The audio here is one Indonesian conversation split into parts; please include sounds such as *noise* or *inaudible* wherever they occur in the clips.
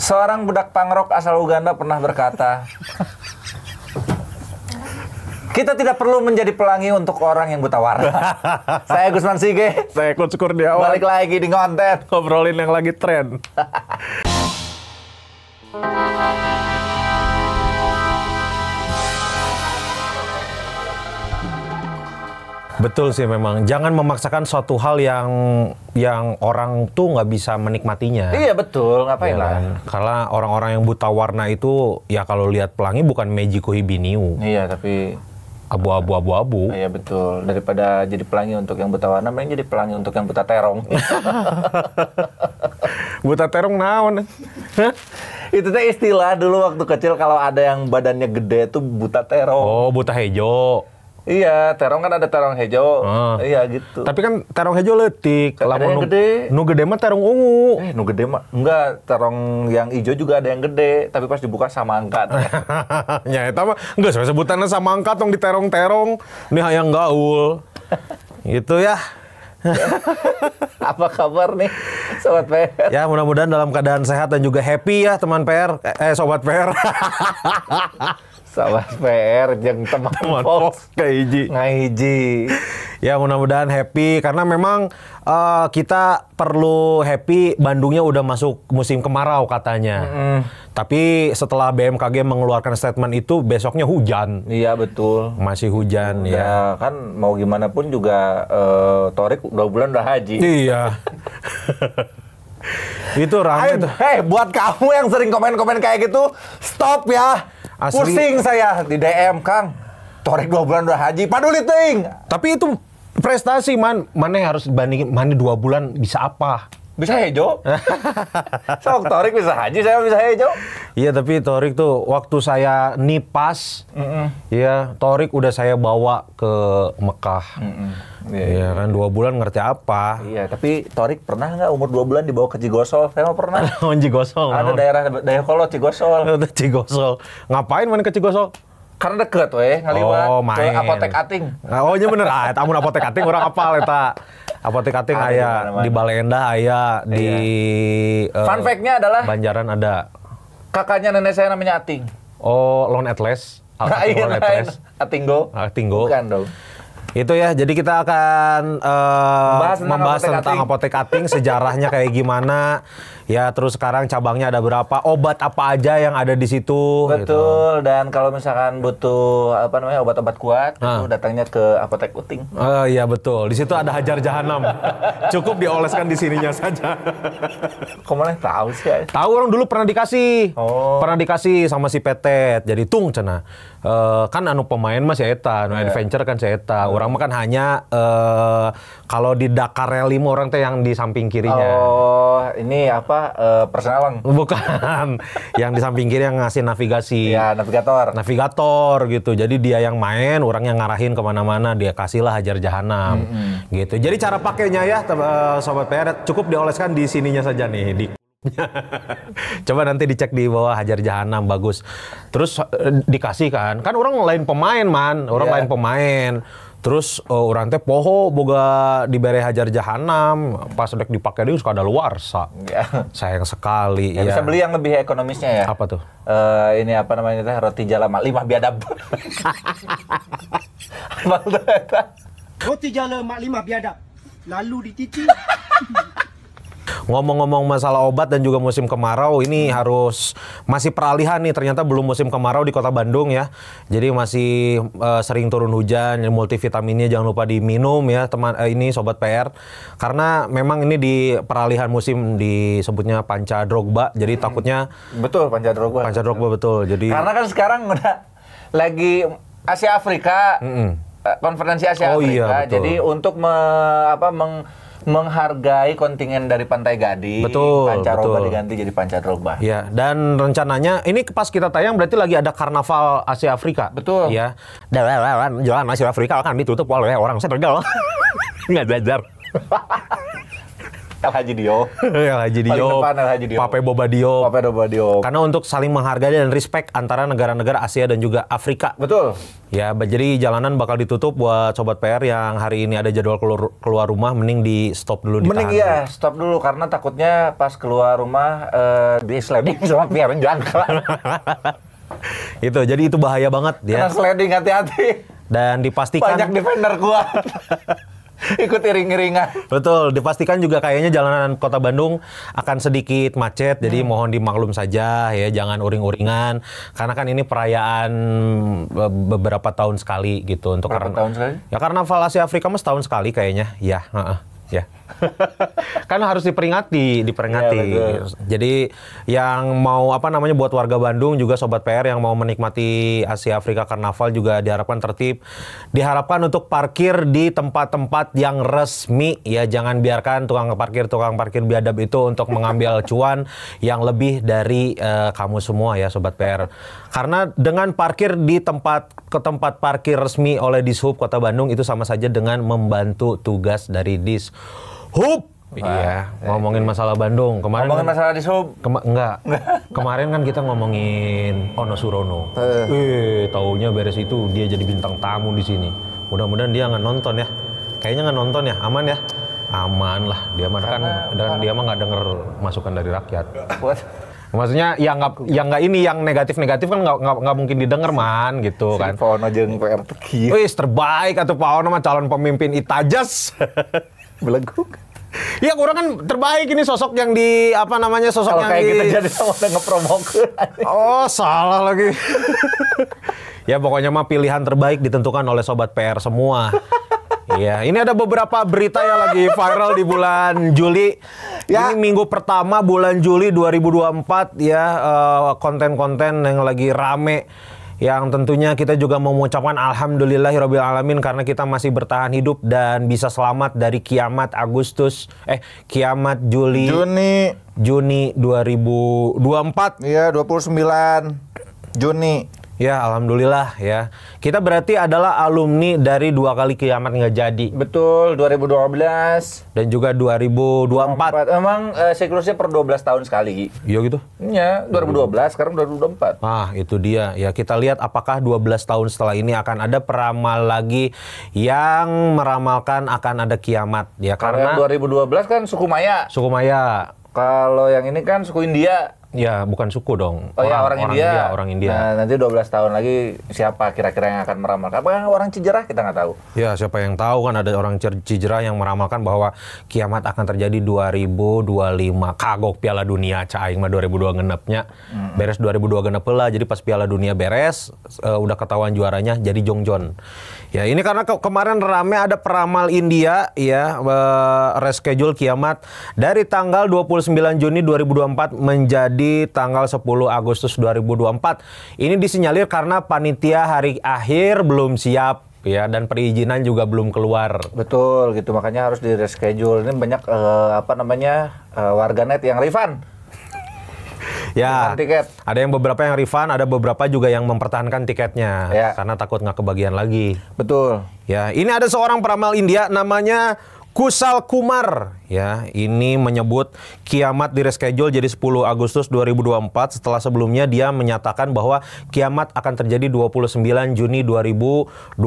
Seorang budak pangrok asal Uganda pernah berkata, kita tidak perlu menjadi pelangi untuk orang yang buta warna. *laughs* Saya Gusman Sige. Saya Kun Syukur Diawan. Balik lagi di konten. Ngobrolin yang lagi tren. *laughs* Betul sih memang. Jangan memaksakan suatu hal yang yang orang tuh nggak bisa menikmatinya. Iya betul, ngapain ya, lah. Kan? Karena orang-orang yang buta warna itu ya kalau lihat pelangi bukan Mejiko Hibiniu. Iya, tapi abu-abu abu-abu. Iya betul. Daripada jadi pelangi untuk yang buta warna, mending jadi pelangi untuk yang buta terong. *laughs* buta terong naon? itu teh istilah dulu waktu kecil kalau ada yang badannya gede tuh buta terong. Oh, buta hejo. Iya, terong kan ada terong hijau. Ah. Iya gitu. Tapi kan terong hijau letik. Kalau ada yang nu, gede. Nu gede mah terong ungu. Eh, nu gede mah enggak, terong yang hijau juga ada yang gede, tapi pas dibuka sama angkat. *laughs* ya eta mah enggak sebut sebutannya sama angkat dong di terong-terong. Ini yang gaul. gitu ya. *laughs* Apa kabar nih Sobat PR? Ya mudah-mudahan dalam keadaan sehat dan juga happy ya teman PR. Eh, eh Sobat PR. *laughs* salah *laughs* PR jeng teman, teman Fox, Fox ngaji Ya mudah-mudahan happy karena memang uh, kita perlu happy Bandungnya udah masuk musim kemarau katanya. Mm -hmm. Tapi setelah BMKG mengeluarkan statement itu besoknya hujan. Iya betul. Masih hujan udah, ya. Kan mau gimana pun juga uh, Torik dua bulan udah haji. Iya. *laughs* itu rame tuh. Hey, eh, buat kamu yang sering komen-komen kayak gitu, stop ya. Asli. Pusing saya di DM, Kang. Torek dua bulan udah haji, paduli ting. Tapi itu prestasi man, mana harus dibandingin, mana dua bulan bisa apa? bisa hejo. *laughs* Sok Torik bisa haji, saya bisa hejo. Iya, tapi Torik tuh waktu saya nipas, mm -mm. ya Torik udah saya bawa ke Mekah. Mm -mm. Iya yeah, yeah. kan dua bulan ngerti apa? Iya, tapi Torik pernah nggak umur dua bulan dibawa ke Cigosol? Saya mau pernah. *laughs* Cigosol. Ada daerah daerah kalau Cigosol. *laughs* Cigosol. Ngapain main ke Cigosol? karena deket weh ngaliwat oh, ke apotek ating nah, oh iya bener ah tamun apotek ating orang apal eta apotek ating ah, iya, aya di Balenda aya di uh, eh, fun fact-nya adalah Banjaran ada kakaknya nenek saya namanya Ating oh Lone Atlas *laughs* nah, Ating iya, Lone nah, Atlas iya. Atinggo Atinggo bukan dong itu ya, jadi kita akan uh, membahas tentang, apotek, tentang apotek ating, sejarahnya kayak gimana, Ya terus sekarang cabangnya ada berapa, obat apa aja yang ada di situ. Betul. Gitu. Dan kalau misalkan butuh apa namanya obat-obat kuat, nah. itu datangnya ke apotek Uting. Oh uh, iya betul. Di situ ada hajar jahanam. *laughs* Cukup dioleskan di sininya saja. Kok malah tahu sih? Tahu orang dulu pernah dikasih. Oh. Pernah dikasih sama si Petet. Jadi tung cena. Uh, kan anu pemain mas Eta, anu yeah. adventure kan Eta. Hmm. Orang makan hanya uh, kalau di Dakar Rally orang teh yang di samping kirinya. Oh, ini apa apa uh, eh, persenalang bukan *laughs* yang di samping kiri yang ngasih navigasi ya navigator navigator gitu jadi dia yang main orang yang ngarahin kemana-mana dia kasihlah hajar jahanam hmm. gitu jadi cara pakainya ya eh, sobat PR cukup dioleskan di sininya saja nih di *laughs* Coba nanti dicek di bawah hajar jahanam bagus. Terus dikasihkan. Eh, dikasih kan. Kan orang lain pemain, man. Orang yeah. lain pemain terus uh, orang teh poho boga dibere hajar jahanam pas udah dipakai dia suka ada luar sa ya. sayang sekali ya, ya. bisa iya. beli yang lebih ekonomisnya ya apa tuh uh, ini apa namanya teh roti jalama lima biadab *laughs* roti jalama lima biadab lalu dititi *laughs* Ngomong-ngomong masalah obat dan juga musim kemarau, ini hmm. harus masih peralihan nih. Ternyata belum musim kemarau di kota Bandung ya. Jadi masih uh, sering turun hujan. Multivitaminnya jangan lupa diminum ya teman. Uh, ini sobat PR. Karena memang ini di peralihan musim disebutnya panca drogba. Jadi hmm. takutnya betul panca drogba. Panca drogba betul. Jadi karena kan sekarang udah lagi Asia Afrika. Mm -mm. Eh, konferensi Asia oh, Afrika. Iya, Jadi untuk me, apa meng menghargai kontingen dari Pantai Gading. Betul. Pancaroba betul. diganti jadi Pancaroba. Ya, dan rencananya ini pas kita tayang berarti lagi ada karnaval Asia Afrika. Betul. Ya. Jalan Asia Afrika kan ditutup oleh orang Senegal. *laughs* Nggak belajar. *laughs* El Haji Dio. *laughs* El Haji Dio. depan El Haji Dio. Pape Boba Dio. Pape Boba Dio. Karena untuk saling menghargai dan respect antara negara-negara Asia dan juga Afrika. Betul. Ya, jadi jalanan bakal ditutup buat sobat PR yang hari ini ada jadwal keluar, keluar rumah mending di stop dulu Mending iya, stop dulu karena takutnya pas keluar rumah uh, di sliding *laughs* sama PR jangkar. *laughs* itu, jadi itu bahaya banget ya. Karena sliding hati-hati. Dan dipastikan banyak defender kuat. *laughs* ikut iring-iringan. Betul, dipastikan juga kayaknya jalanan Kota Bandung akan sedikit macet, hmm. jadi mohon dimaklum saja ya, jangan uring-uringan karena kan ini perayaan beberapa tahun sekali gitu untuk karena tahun sekali? Ya karena Valasi Afrika mas tahun sekali kayaknya. Ya, uh -uh ya. *laughs* kan harus diperingati, diperingati. Ya, Jadi yang mau apa namanya buat warga Bandung juga sobat PR yang mau menikmati Asia Afrika Karnaval juga diharapkan tertib. Diharapkan untuk parkir di tempat-tempat yang resmi ya, jangan biarkan tukang parkir tukang parkir biadab itu untuk mengambil cuan yang lebih dari uh, kamu semua ya sobat PR. Karena dengan parkir di tempat ke tempat parkir resmi oleh Dishub Kota Bandung itu sama saja dengan membantu tugas dari Dishub. Iya, iya ngomongin masalah Bandung. Kemarin ngomongin kan, masalah Dishub? Kema enggak. *laughs* Kemarin kan kita ngomongin Ono Surono. Eh. eh, taunya beres itu dia jadi bintang tamu di sini. Mudah-mudahan dia nggak nonton ya. Kayaknya nggak nonton ya, aman ya. Aman lah, dia mah kan dan dia mah nggak denger masukan dari rakyat. Maksudnya yang nggak yang nggak ini yang negatif-negatif kan nggak nggak mungkin didengar man gitu kan. Pak jeng jeung PR teki. Wis terbaik atau Pak mah calon pemimpin Itajas. *laughs* Beleguk. Iya, kurang kan terbaik ini sosok yang di apa namanya sosok Kalau yang kayak di... kita gitu jadi sama ngepromok. oh, salah lagi. *laughs* ya pokoknya mah pilihan terbaik ditentukan oleh sobat PR semua. Iya, ini ada beberapa berita yang lagi viral di bulan Juli. Ya. Ini minggu pertama bulan Juli 2024 ya eh, konten-konten uh, yang lagi rame yang tentunya kita juga mau mengucapkan alhamdulillahirabbil alamin karena kita masih bertahan hidup dan bisa selamat dari kiamat Agustus eh kiamat Juli Juni Juni 2024. Iya, 29 Juni. Ya, alhamdulillah ya. Kita berarti adalah alumni dari dua kali kiamat nggak jadi. Betul, 2012 dan juga 2024. 2024. Emang uh, siklusnya per 12 tahun sekali. Iya gitu. Iya, 2012 hmm. sekarang 2024. Ah, itu dia. Ya, kita lihat apakah 12 tahun setelah ini akan ada peramal lagi yang meramalkan akan ada kiamat ya karena, karena 2012 kan suku Maya. Suku Maya. Kalau yang ini kan suku India. Ya, bukan suku dong. Oh ya, orang, ya, orang, orang India. India. Orang India. Nah, nanti 12 tahun lagi siapa kira-kira yang akan meramalkan? Apakah orang Cijerah kita nggak tahu? Ya, siapa yang tahu kan ada orang Cijerah yang meramalkan bahwa kiamat akan terjadi 2025. Kagok Piala Dunia cah mah 2002 genepnya. Hmm. Beres 2002 genep lah, jadi pas Piala Dunia beres uh, udah ketahuan juaranya jadi jongjon. Ya ini karena ke kemarin rame ada peramal India ya eh, reschedule kiamat dari tanggal 29 Juni 2024 menjadi tanggal 10 Agustus 2024. Ini disinyalir karena panitia hari akhir belum siap ya dan perizinan juga belum keluar. Betul gitu makanya harus di reschedule. Ini banyak uh, apa namanya uh, warganet yang refund ya tiket. ada yang beberapa yang refund ada beberapa juga yang mempertahankan tiketnya ya. karena takut nggak kebagian lagi betul ya ini ada seorang peramal India namanya Kusal Kumar ya. Ini menyebut kiamat di reschedule jadi 10 Agustus 2024 setelah sebelumnya dia menyatakan bahwa kiamat akan terjadi 29 Juni 2024.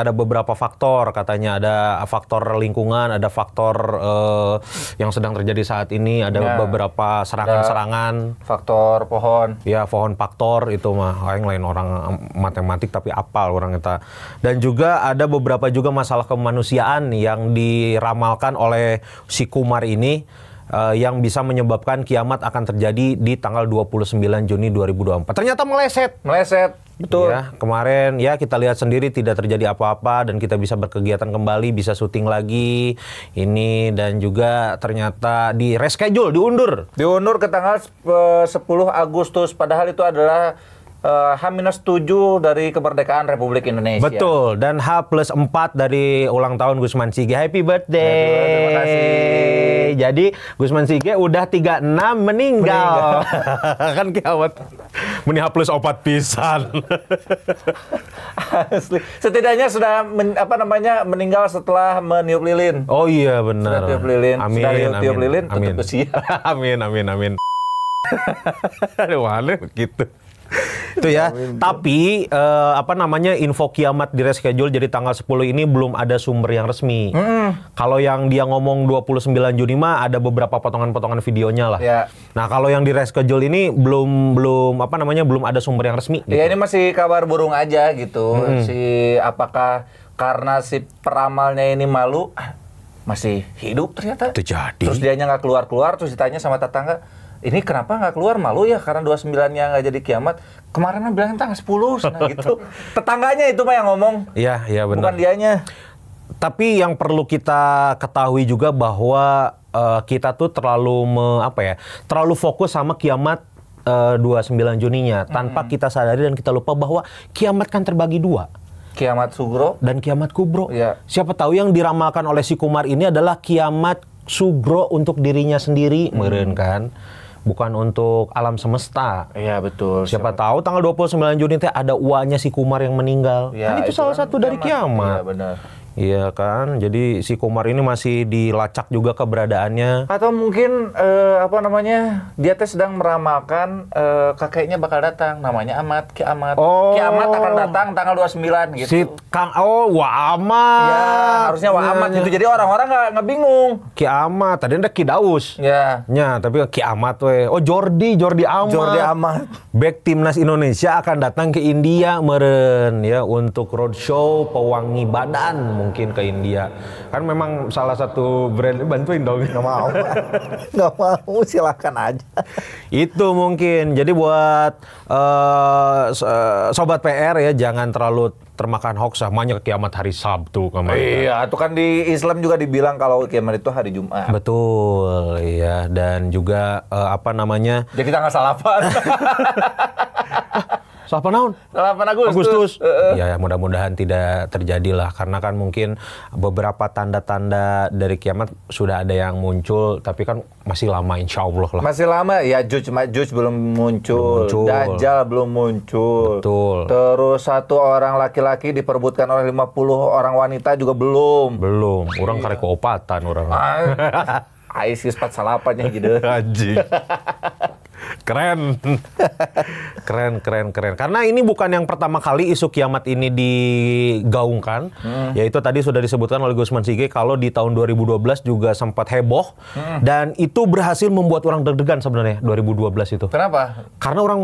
Ada beberapa faktor katanya ada faktor lingkungan, ada faktor uh, yang sedang terjadi saat ini, ada ya, beberapa serangan-serangan, faktor pohon. Ya, pohon faktor itu mah yang lain orang matematik tapi apal orang kita. Dan juga ada beberapa juga masalah kemanusiaan yang diramalkan oleh si si Kumar ini uh, yang bisa menyebabkan kiamat akan terjadi di tanggal 29 Juni 2024. Ternyata meleset. Meleset. Betul. Ya, kemarin ya kita lihat sendiri tidak terjadi apa-apa dan kita bisa berkegiatan kembali, bisa syuting lagi ini dan juga ternyata di reschedule, diundur. Diundur ke tanggal 10 eh, Agustus padahal itu adalah H-7 eh, dari kemerdekaan Republik Indonesia. Betul, dan H 4 dari ulang tahun Gusman Sige. Happy birthday. Happy birthday. Terima kasih. Jadi Gusman Sige udah 36 meninggal. meninggal. *laughs* kan kiamat. Meni H 4 pisan. *laughs* Asli. Setidaknya sudah men, apa namanya meninggal setelah meniup lilin. Oh iya benar. Sudah tiup lilin. Amin. Sudah tiup, amin, tiup lilin amin. amin. usia. *laughs* amin amin amin. Aduh, aneh begitu itu ya. Tapi uh, apa namanya info kiamat di reschedule jadi tanggal 10 ini belum ada sumber yang resmi. Mm -hmm. Kalau yang dia ngomong 29 Juni mah ada beberapa potongan-potongan videonya lah. Yeah. Nah, kalau yang di reschedule ini belum belum apa namanya belum ada sumber yang resmi ya, gitu. Ya ini masih kabar burung aja gitu. Mm -hmm. Si apakah karena si peramalnya ini malu masih hidup ternyata. Terjadi. Terus dia nggak keluar-keluar terus ditanya sama tetangga, ini kenapa nggak keluar malu ya karena 29 nya nggak jadi kiamat kemarin bilang tanggal 10 *laughs* nah gitu tetangganya itu mah yang ngomong iya iya benar bukan dianya tapi yang perlu kita ketahui juga bahwa uh, kita tuh terlalu me, apa ya terlalu fokus sama kiamat eh, uh, 29 Juninya tanpa hmm. kita sadari dan kita lupa bahwa kiamat kan terbagi dua kiamat sugro dan kiamat kubro ya. siapa tahu yang diramalkan oleh si Kumar ini adalah kiamat sugro untuk dirinya sendiri hmm. meren kan bukan untuk alam semesta. Iya betul. Siapa, siapa tahu tanggal 29 Juni teh ada uanya si Kumar yang meninggal. Ya, kan itu, itu salah kan satu dari kiamat. Iya benar. Iya kan, jadi si Komar ini masih dilacak juga keberadaannya. Atau mungkin uh, apa namanya, dia teh sedang meramalkan uh, eh, kakeknya bakal datang, namanya Ahmad, Ki Ahmad, Oh. Ki Ahmad akan datang tanggal 29 gitu. Si Kang, oh Wa Ahmad. Ya, harusnya Wa Ahmad. ya, gitu, jadi orang-orang nggak -orang ngebingung. Ki Amat, tadi ada Ki Daus. Ya. Ya, tapi Ki Ahmad we. Oh Jordi, Jordi Ahmad. Jordi Ahmad. Back timnas Indonesia akan datang ke India meren ya untuk roadshow pewangi badan mungkin ke India. Kan memang salah satu brand eh, bantuin dong. Nggak mau. *laughs* Nggak mau, silakan aja. Itu mungkin. Jadi buat uh, sobat PR ya jangan terlalu termakan hoax samanya kiamat hari Sabtu kemarin. Iya, itu kan di Islam juga dibilang kalau kiamat itu hari Jumat. Betul, iya dan juga uh, apa namanya? Jadi ya kita nggak salapan. *laughs* Sapa tahun? 8 Agustus. Agustus. Uh, uh. Ya, mudah-mudahan tidak terjadi lah karena kan mungkin beberapa tanda-tanda dari kiamat sudah ada yang muncul tapi kan masih lama insya Allah lah. Masih lama ya Juj Majuj belum muncul, belum muncul. Dajjal belum muncul. Betul. Terus satu orang laki-laki diperbutkan oleh 50 orang wanita juga belum. Belum. Orang iya. karek orang. Ah. *laughs* Ais geus salapan ya, gitu. Anjing. *laughs* Keren. *laughs* keren, keren, keren. Karena ini bukan yang pertama kali isu kiamat ini digaungkan. Hmm. Yaitu tadi sudah disebutkan oleh Gusman Sige kalau di tahun 2012 juga sempat heboh. Hmm. Dan itu berhasil membuat orang deg-degan sebenarnya 2012 itu. Kenapa? Karena orang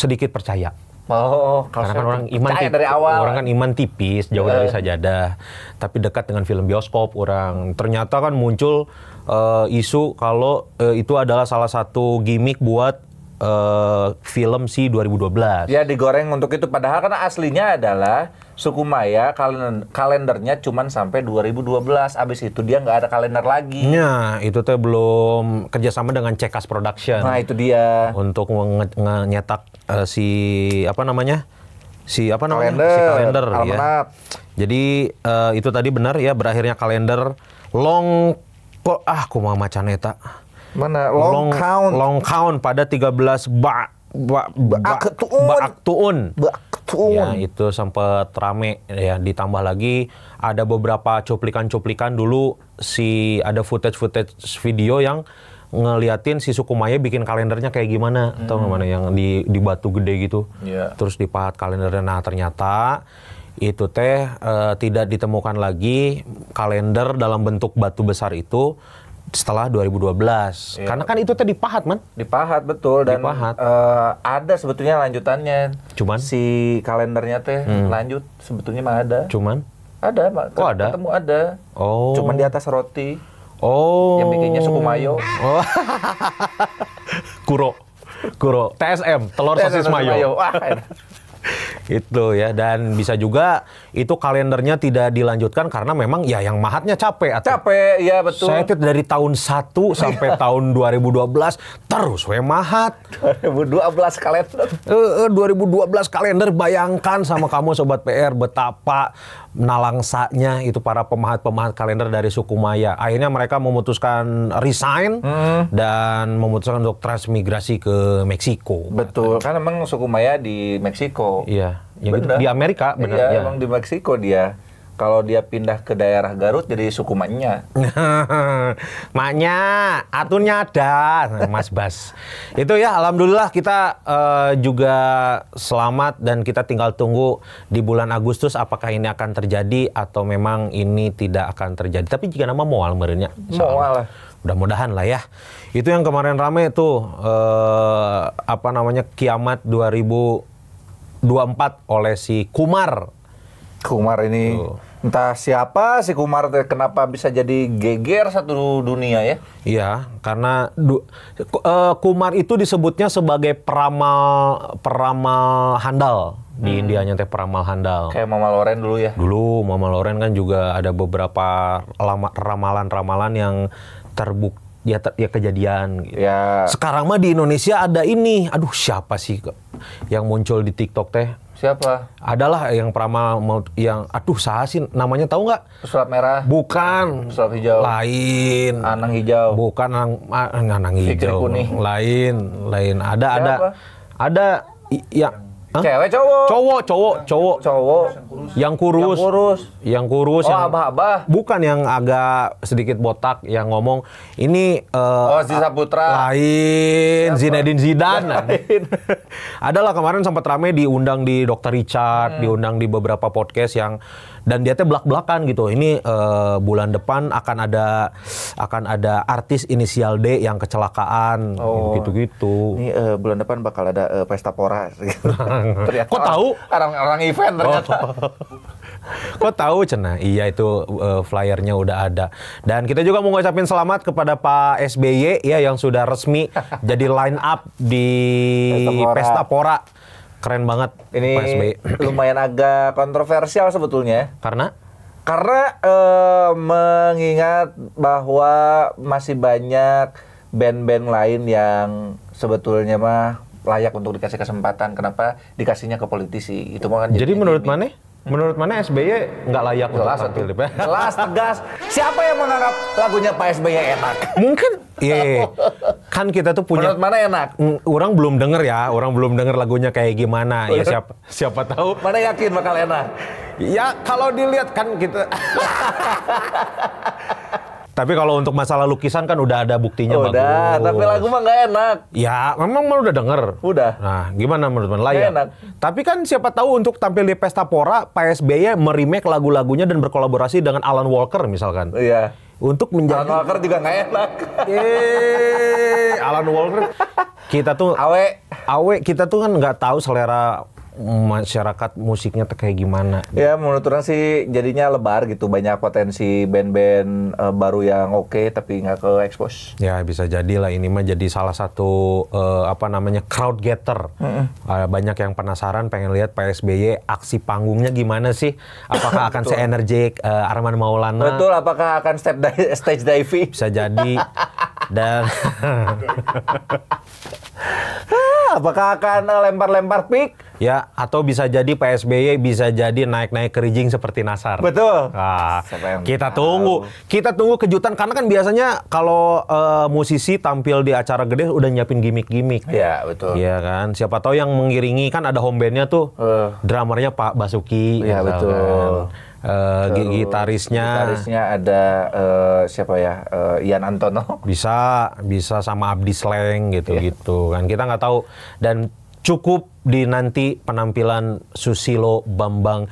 sedikit percaya. Oh, karena kan orang iman tipis, dari awal. orang kan iman tipis, jauh yeah. dari iya. sajadah. Tapi dekat dengan film bioskop orang. Ternyata kan muncul uh, isu kalau uh, itu adalah salah satu gimmick buat uh, film si 2012. Ya digoreng untuk itu padahal karena aslinya adalah suku Maya kalen kalendernya cuman sampai 2012 abis itu dia nggak ada kalender lagi. Nah itu tuh belum kerjasama dengan Cekas Production. Nah itu dia. Untuk nyetak uh, eh, si apa namanya si apa namanya kalender, si kalender ya. Jadi uh, itu tadi benar ya berakhirnya kalender long kok ah kumaha macaneta. eta Mana long, long count? Long count pada 13 ba ba baaktuun. Ba ba tuun Ya, itu sempat rame ya ditambah lagi ada beberapa cuplikan-cuplikan dulu si ada footage-footage video yang ngeliatin si suku Maya bikin kalendernya kayak gimana hmm. atau gimana yang di di batu gede gitu yeah. terus dipahat kalendernya nah ternyata itu teh e, tidak ditemukan lagi kalender dalam bentuk batu besar itu setelah 2012. Iya. Karena kan itu tadi pahat, man. Dipahat betul dan dipahat. Uh, ada sebetulnya lanjutannya. Cuman si kalendernya teh hmm. lanjut sebetulnya mah ada. Cuman ada, kok ada. Ketemu ada. Oh. Cuman di atas roti. Oh. Yang bikinnya suku mayo. Oh. *laughs* Kuro. Kuro. TSM, telur sosis mayo. mayo. Wah, itu ya dan bisa juga itu kalendernya tidak dilanjutkan karena memang ya yang mahatnya capek. Atau capek, ya betul. Saya itu dari tahun 1 *laughs* sampai tahun 2012 terus we mahat. 2012 kalender. 2012 eh, eh, kalender bayangkan sama kamu sobat PR betapa nalangsanya itu para pemahat-pemahat kalender dari suku Maya. Akhirnya mereka memutuskan resign hmm. dan memutuskan untuk transmigrasi ke Meksiko. Betul, kan memang suku Maya di Meksiko. Iya, ya, gitu, di Amerika benar. Iya, ya. emang di Meksiko dia kalau dia pindah ke daerah Garut jadi suku Maknya. *laughs* maknya, atunnya ada, Mas Bas. Itu ya, alhamdulillah kita uh, juga selamat dan kita tinggal tunggu di bulan Agustus apakah ini akan terjadi atau memang ini tidak akan terjadi. Tapi jika nama mual merenya. Mual mudah-mudahan lah ya itu yang kemarin rame itu uh, eh, apa namanya kiamat 2024 oleh si Kumar Kumar ini entah siapa si Kumar kenapa bisa jadi geger satu dunia ya? Iya, karena du, uh, Kumar itu disebutnya sebagai peramal peramal handal hmm. di India nyantai peramal handal. Kayak Mama Loren dulu ya. Dulu Mama Loren kan juga ada beberapa ramalan-ramalan yang terbukti ya, ter, ya kejadian gitu. Ya. Sekarang mah di Indonesia ada ini. Aduh, siapa sih yang muncul di TikTok teh? Siapa? Adalah yang prama mau yang aduh sahasin namanya tahu nggak? Pesulap merah. Bukan. Pesulap hijau. Lain. Anang hijau. Bukan anang anang hijau. kuning. Lain, lain. Ada Siapa? ada ada yang Hah? Cewek cowok. Cowok, cowok, cowok. Cowok. Yang kurus. Yang kurus. Yang kurus. Oh, yang abah-abah. Bukan yang agak sedikit botak yang ngomong ini uh, Oh, Sisa Putra. Lain Siapa? Zinedine Zidane. Lain. *laughs* Adalah kemarin sempat rame diundang di Dokter Richard, hmm. diundang di beberapa podcast yang dan dia teh belak belakan gitu ini uh, bulan depan akan ada akan ada artis inisial D yang kecelakaan oh. gitu gitu ini uh, bulan depan bakal ada uh, pesta pora gitu. *laughs* kok tahu orang-orang event oh. ternyata oh. *laughs* Kok tahu cenah Iya itu uh, flyernya udah ada. Dan kita juga mau ngucapin selamat kepada Pak SBY ya yang sudah resmi *laughs* jadi line up di Pesta Pora. Pesta Pora Keren banget ini *clears throat* lumayan agak kontroversial sebetulnya. Karena? Karena eh, mengingat bahwa masih banyak band-band lain yang sebetulnya mah layak untuk dikasih kesempatan. Kenapa dikasihnya ke politisi? Itu kan jadi, jadi menurut mana? Menurut mana SBY nggak layak jelas untuk tampil di Jelas, tegas. Siapa yang menganggap lagunya Pak SBY enak? Mungkin, iya. iya. *laughs* kan kita tuh punya... Menurut mana enak? Mm, orang belum denger ya, orang belum denger lagunya kayak gimana. ya siapa, siapa tahu. Mana yakin bakal enak? Ya kalau dilihat kan kita... *laughs* Tapi kalau untuk masalah lukisan kan udah ada buktinya udah, bagus. Udah, tapi lagu mah nggak enak. Ya, memang mah udah denger. Udah. Nah, gimana menurut Mas Layak? enak. Tapi kan siapa tahu untuk tampil di Pesta Pora, Pak SBY merimek lagu-lagunya dan berkolaborasi dengan Alan Walker misalkan. Iya. Untuk menjadi... Alan Walker juga nggak enak. Yeay, eh, Alan Walker. Kita tuh... Awe. Awe, kita tuh kan nggak tahu selera masyarakat musiknya tuh kayak gimana? Ya menurut orang sih jadinya lebar gitu banyak potensi band-band uh, baru yang oke okay, tapi nggak ke expose. Ya bisa jadilah ini mah jadi salah satu uh, apa namanya crowd getter. Mm -hmm. uh, eh, banyak yang penasaran pengen lihat PSBY aksi panggungnya gimana sih? Apakah akan *laughs* energik uh, Arman Maulana? Betul. Apakah akan step di *laughs* stage diving? Bisa jadi dan *laughs* Apakah akan lempar-lempar pick? Ya, atau bisa jadi PSBY bisa jadi naik-naik kerijing seperti Nasar. Betul. Nah, kita tahu. tunggu. Kita tunggu kejutan karena kan biasanya kalau uh, musisi tampil di acara gede udah nyiapin gimmick-gimmick. Iya, betul. Iya kan? Siapa tahu yang mengiringi kan ada home bandnya tuh. Uh. Eh. Dramernya Pak Basuki. Iya, betul. Kan uh, Terus, gitarisnya. Gitarisnya ada uh, siapa ya? Uh, Ian Antono. *laughs* Bisa, bisa sama Abdi Sleng gitu-gitu iya. gitu kan. Kita nggak tahu dan cukup di nanti penampilan Susilo Bambang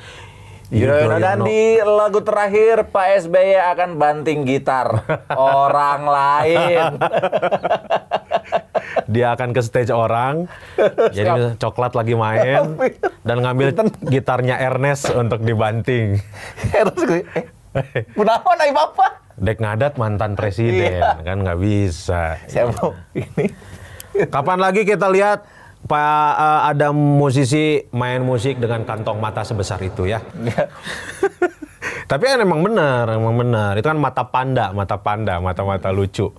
Yudhoyono dan di lagu terakhir Pak SBY akan banting gitar *laughs* orang lain. *laughs* dia akan ke stage orang. *laughs* jadi coklat lagi main dan ngambil gitarnya Ernest untuk dibanting. *laughs* Ernest gue, eh, Gunawan apa Dek ngadat mantan presiden iya. kan nggak bisa. Saya mau ini. Kapan lagi kita lihat Pak uh, ada musisi main musik dengan kantong mata sebesar itu ya. Iya. *laughs* Tapi kan emang benar, emang benar. Itu kan mata panda, mata panda, mata-mata lucu.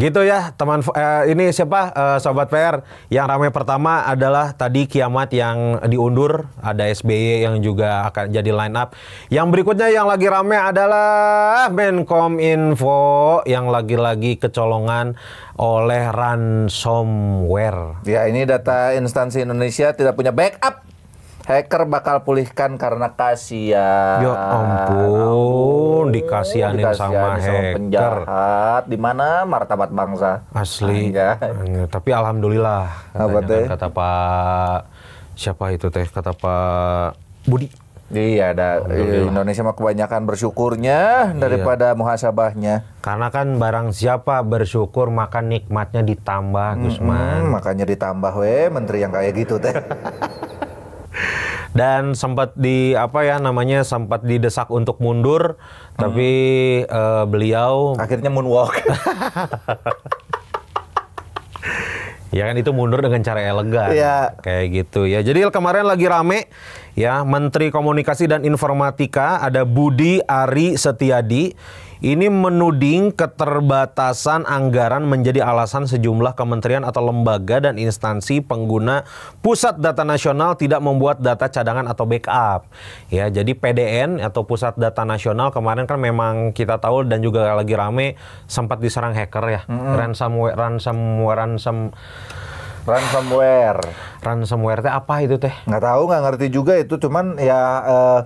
Gitu ya teman eh, ini siapa eh, sobat PR yang ramai pertama adalah tadi kiamat yang diundur ada SBY yang juga akan jadi line up. Yang berikutnya yang lagi ramai adalah Menkom Info yang lagi-lagi kecolongan oleh ransomware. Ya ini data instansi Indonesia tidak punya backup Hacker bakal pulihkan karena kasihan. Ya ampun, dikasihanin, dikasihanin sama, sama hacker. Penjahat di mana martabat bangsa. Asli. Tapi alhamdulillah. Apa kan teh? Kata Pak siapa itu teh? Kata Pak Budi. Iya, ada Indonesia mah kebanyakan bersyukurnya iya. daripada muhasabahnya. Karena kan barang siapa bersyukur maka nikmatnya ditambah, Gusman. Mm -hmm, makanya ditambah we menteri yang kayak gitu teh. *laughs* dan sempat di apa ya namanya sempat didesak untuk mundur hmm. tapi uh, beliau akhirnya moonwalk *laughs* Ya kan itu mundur dengan cara elegan. Ya. Kayak gitu ya. Jadi kemarin lagi rame ya Menteri Komunikasi dan Informatika ada Budi Ari Setiadi ini menuding keterbatasan anggaran menjadi alasan sejumlah kementerian atau lembaga dan instansi pengguna Pusat Data Nasional tidak membuat data cadangan atau backup. Ya, jadi PDN atau Pusat Data Nasional kemarin kan memang kita tahu dan juga lagi rame sempat diserang hacker ya. Mm -hmm. Ransomware ransomware ransom ransomware. Ransomware teh apa itu teh? Nggak tahu, nggak ngerti juga itu cuman ya eh,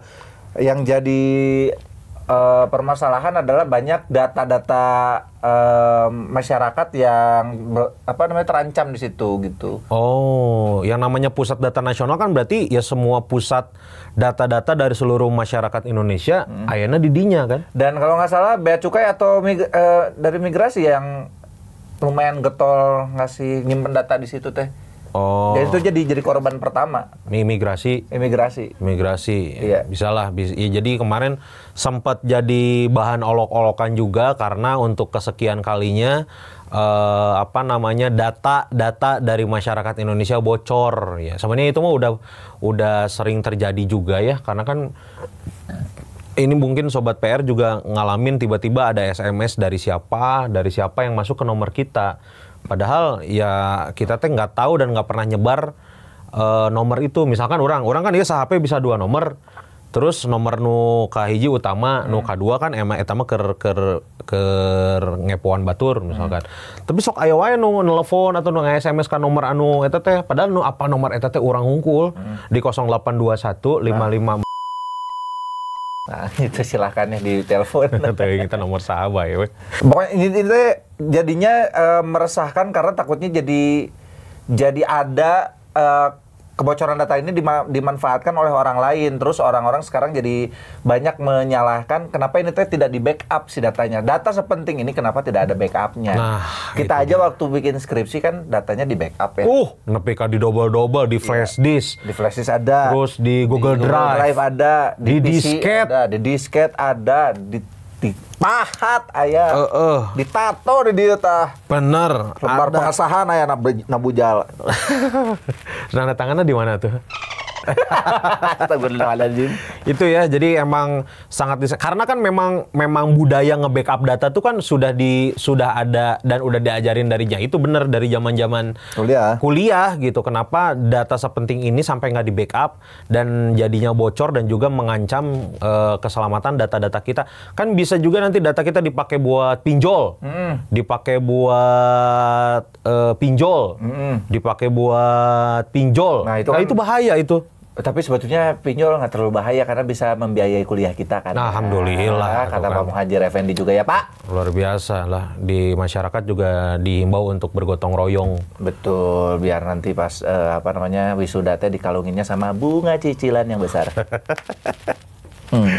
yang jadi uh, permasalahan adalah banyak data-data uh, masyarakat yang apa namanya terancam di situ gitu. Oh, yang namanya pusat data nasional kan berarti ya semua pusat data-data dari seluruh masyarakat Indonesia hmm. ayana didinya kan. Dan kalau nggak salah bea cukai atau mig uh, dari migrasi yang lumayan getol ngasih nyimpen data di situ teh. Oh. Jadi itu jadi jadi korban pertama. Imigrasi. Imigrasi. Imigrasi. Iya. Bisalah. lah. ya, jadi kemarin sempat jadi bahan olok-olokan juga karena untuk kesekian kalinya eh, apa namanya data-data dari masyarakat Indonesia bocor ya. Sebenarnya itu mah udah udah sering terjadi juga ya karena kan ini mungkin sobat PR juga ngalamin tiba-tiba ada SMS dari siapa, dari siapa yang masuk ke nomor kita Padahal ya kita teh nggak tahu dan nggak pernah nyebar uh, nomor itu. Misalkan orang, orang kan dia HP bisa dua nomor. Terus nomor nu kahiji utama, hmm. nu dua kan emang etama ker ker ker ngepoan batur misalkan. Hmm. Tapi sok ayo wae nu nelpon atau nu SMS kan nomor anu eta teh padahal nu apa nomor eta teh urang hungkul hmm. di 0821 55 Nah, *laughs* itu silahkan ya di telepon. *laughs* tapi kita nomor sahabat ya. Pokoknya ini, ini jadinya e, meresahkan karena takutnya jadi jadi ada e, kebocoran data ini dima dimanfaatkan oleh orang lain terus orang-orang sekarang jadi banyak menyalahkan kenapa ini teh tidak di backup si datanya data sepenting ini kenapa tidak ada backupnya nah, kita gitu aja dia. waktu bikin skripsi kan datanya di backup ya uh Ngepk di double double di iya. flash disk di flash disk ada terus di Google, di Google Drive. Drive ada di, di disket ada di disket ada di Pahat ayah uh, uh. ditato di dia tah bener lembar pengesahan ayah nabujal jalan *laughs* tanda tangannya di mana tuh *laughs* Itu ya, jadi emang sangat karena kan memang memang budaya nge-backup data tuh kan sudah di sudah ada dan udah diajarin dari jah itu benar dari zaman-zaman kuliah. Kuliah gitu. Kenapa data sepenting ini sampai nggak di-backup dan jadinya bocor dan juga mengancam uh, keselamatan data-data kita. Kan bisa juga nanti data kita dipakai buat pinjol. Mm. Dipakai buat uh, pinjol. Mm. Dipakai buat pinjol. Nah, itu kan nah, kan itu bahaya itu. Tapi sebetulnya pinjol nggak terlalu bahaya karena bisa membiayai kuliah kita kan. Nah, alhamdulillah. Nah, kata kan. Pak Muhajir Effendi juga ya Pak. Luar biasa lah. Di masyarakat juga dihimbau untuk bergotong royong. Betul. Biar nanti pas uh, apa namanya wisudatnya dikalunginnya sama bunga cicilan yang besar. *laughs* hmm.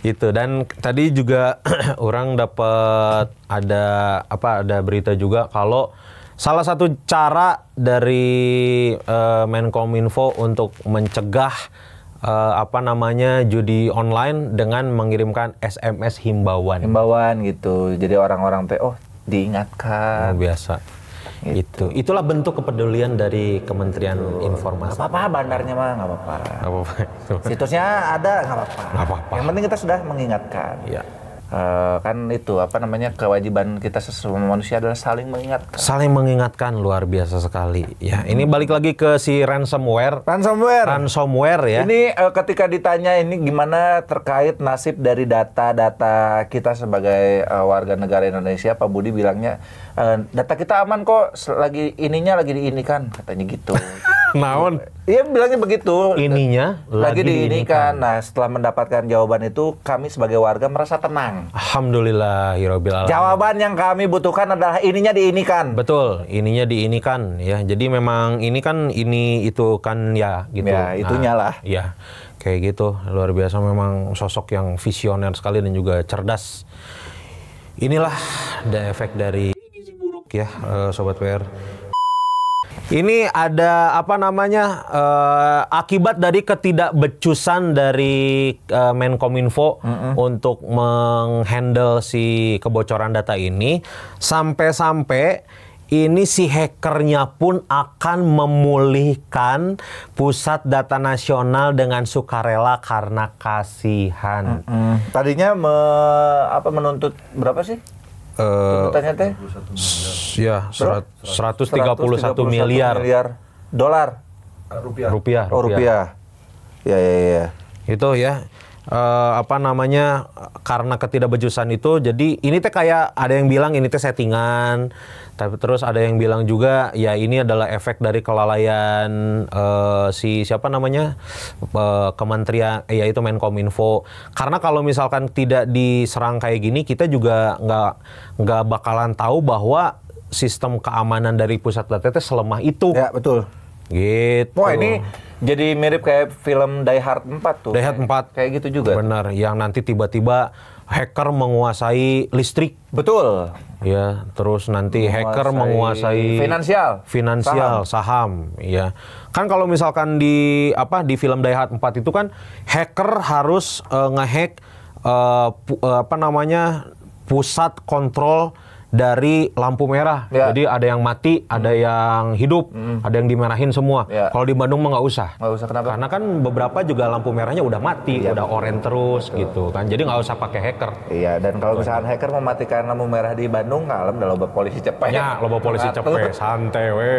Itu dan tadi juga *clears throat* orang dapat ada apa ada berita juga kalau Salah satu cara dari uh, eh, Menkominfo untuk mencegah uh, apa namanya judi online dengan mengirimkan SMS himbauan. Himbauan gitu. Jadi orang-orang teh oh diingatkan. Luar oh, biasa. Gitu. Itu. Itulah bentuk kepedulian dari Kementerian gitu. Informasi. apa-apa bandarnya mah nggak apa-apa. Situsnya ada nggak apa-apa. Yang penting kita sudah mengingatkan. Ya. Eh, kan itu apa namanya kewajiban kita sesama manusia adalah saling mengingatkan. Saling mengingatkan luar biasa sekali ya. Ini balik lagi ke si ransomware. Ransomware. Ransomware ya. Ini uh, ketika ditanya ini gimana terkait nasib dari data-data kita sebagai uh, warga negara Indonesia, Pak Budi bilangnya Eh, data kita aman kok lagi ininya lagi di ini kan katanya gitu. *laughs* Naon? Iya bilangnya begitu. Ininya lagi, lagi ini kan. Nah setelah mendapatkan jawaban itu kami sebagai warga merasa tenang. Alhamdulillah Jawaban yang kami butuhkan adalah ininya di ini kan. Betul, ininya di ini kan ya. Jadi memang ini kan ini itu kan ya gitu. Ya nah, itunya lah. ya kayak gitu luar biasa memang sosok yang visioner sekali dan juga cerdas. Inilah the effect dari ya uh, sobat PR. Ini ada apa namanya uh, akibat dari ketidakbecusan dari uh, Menkominfo mm -hmm. untuk menghandle si kebocoran data ini sampai-sampai ini si hackernya pun akan memulihkan pusat data nasional dengan sukarela karena kasihan. Mm -hmm. Tadinya me, apa menuntut berapa sih? Uh, teh? Ya, tiga 131 miliar. miliar dolar. Rupiah. Rupiah. Oh, rupiah. Oh, rupiah. Ya, ya, ya. Itu ya uh, apa namanya karena ketidakbejusan itu jadi ini teh kayak ada yang bilang ini teh settingan tapi terus ada yang bilang juga ya ini adalah efek dari kelalaian uh, si siapa namanya uh, kementerian eh, yaitu Menkominfo karena kalau misalkan tidak diserang kayak gini kita juga nggak nggak bakalan tahu bahwa sistem keamanan dari pusat data itu selemah itu ya betul Gitu. Wah ini jadi mirip kayak film Die Hard 4 tuh. Die Hard 4. Kayak, gitu juga. Benar, yang nanti tiba-tiba hacker menguasai listrik. Betul. Ya, terus nanti menguasai hacker menguasai finansial. Finansial, saham, saham ya. Kan kalau misalkan di apa di film Die Hard 4 itu kan hacker harus uh, ngehack uh, uh, apa namanya? pusat kontrol dari lampu merah. Yeah. Jadi ada yang mati, mm. ada yang hidup, mm. ada yang dimerahin semua. Yeah. Kalau di Bandung mah nggak usah. Nggak usah kenapa? Karena kan beberapa juga lampu merahnya udah mati, yeah. udah oranye terus Betul. gitu kan. Jadi nggak usah pakai hacker. Iya. Dan kalau misalkan hacker mematikan lampu merah di Bandung, ngalem udah loba polisi cepet. Ya, loba polisi cepet, santai we.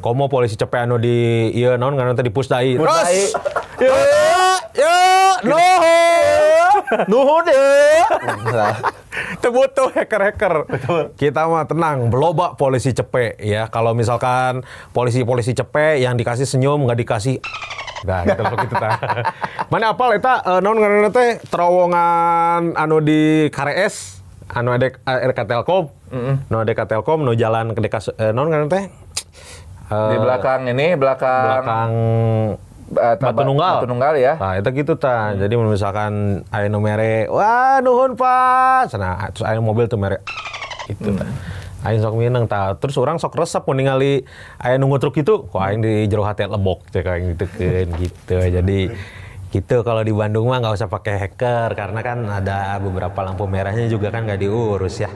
Komo polisi cepet anu di iya non nggak nanti di pusdai. Terus. Iya ya nuhun nuhun ya Terbutuh hacker-hacker kita mah tenang belobak polisi cepek ya kalau misalkan polisi-polisi cepek yang dikasih senyum nggak dikasih Nah, gitu kita gitu *laughs* tah. Mana apal eta uh, naon ngaranna teh terowongan anu di KRS anu ada eh, RK Telkom. Mm -hmm. Anu ada Telkom anu jalan ke dekat uh, eh, naon ngaranna teh? Uh, di belakang ini belakang belakang uh, eh, batu nunggal. Batu nunggal ya. Nah, itu gitu ta. Hmm. Jadi misalkan aya nu mere, wah nuhun Pak. Sana terus mobil tuh mere. Gitu hmm. ta. Aing sok mineng ta. Terus orang sok resep ningali aya nunggu truk itu, kok aing di jero hati lebok cek aing ditekeun gitu. Jadi gitu kalau di Bandung mah nggak usah pakai hacker karena kan ada beberapa lampu merahnya juga kan nggak diurus ya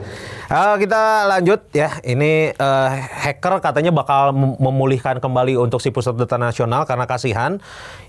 uh, kita lanjut ya ini uh, hacker katanya bakal memulihkan kembali untuk si pusat data nasional karena kasihan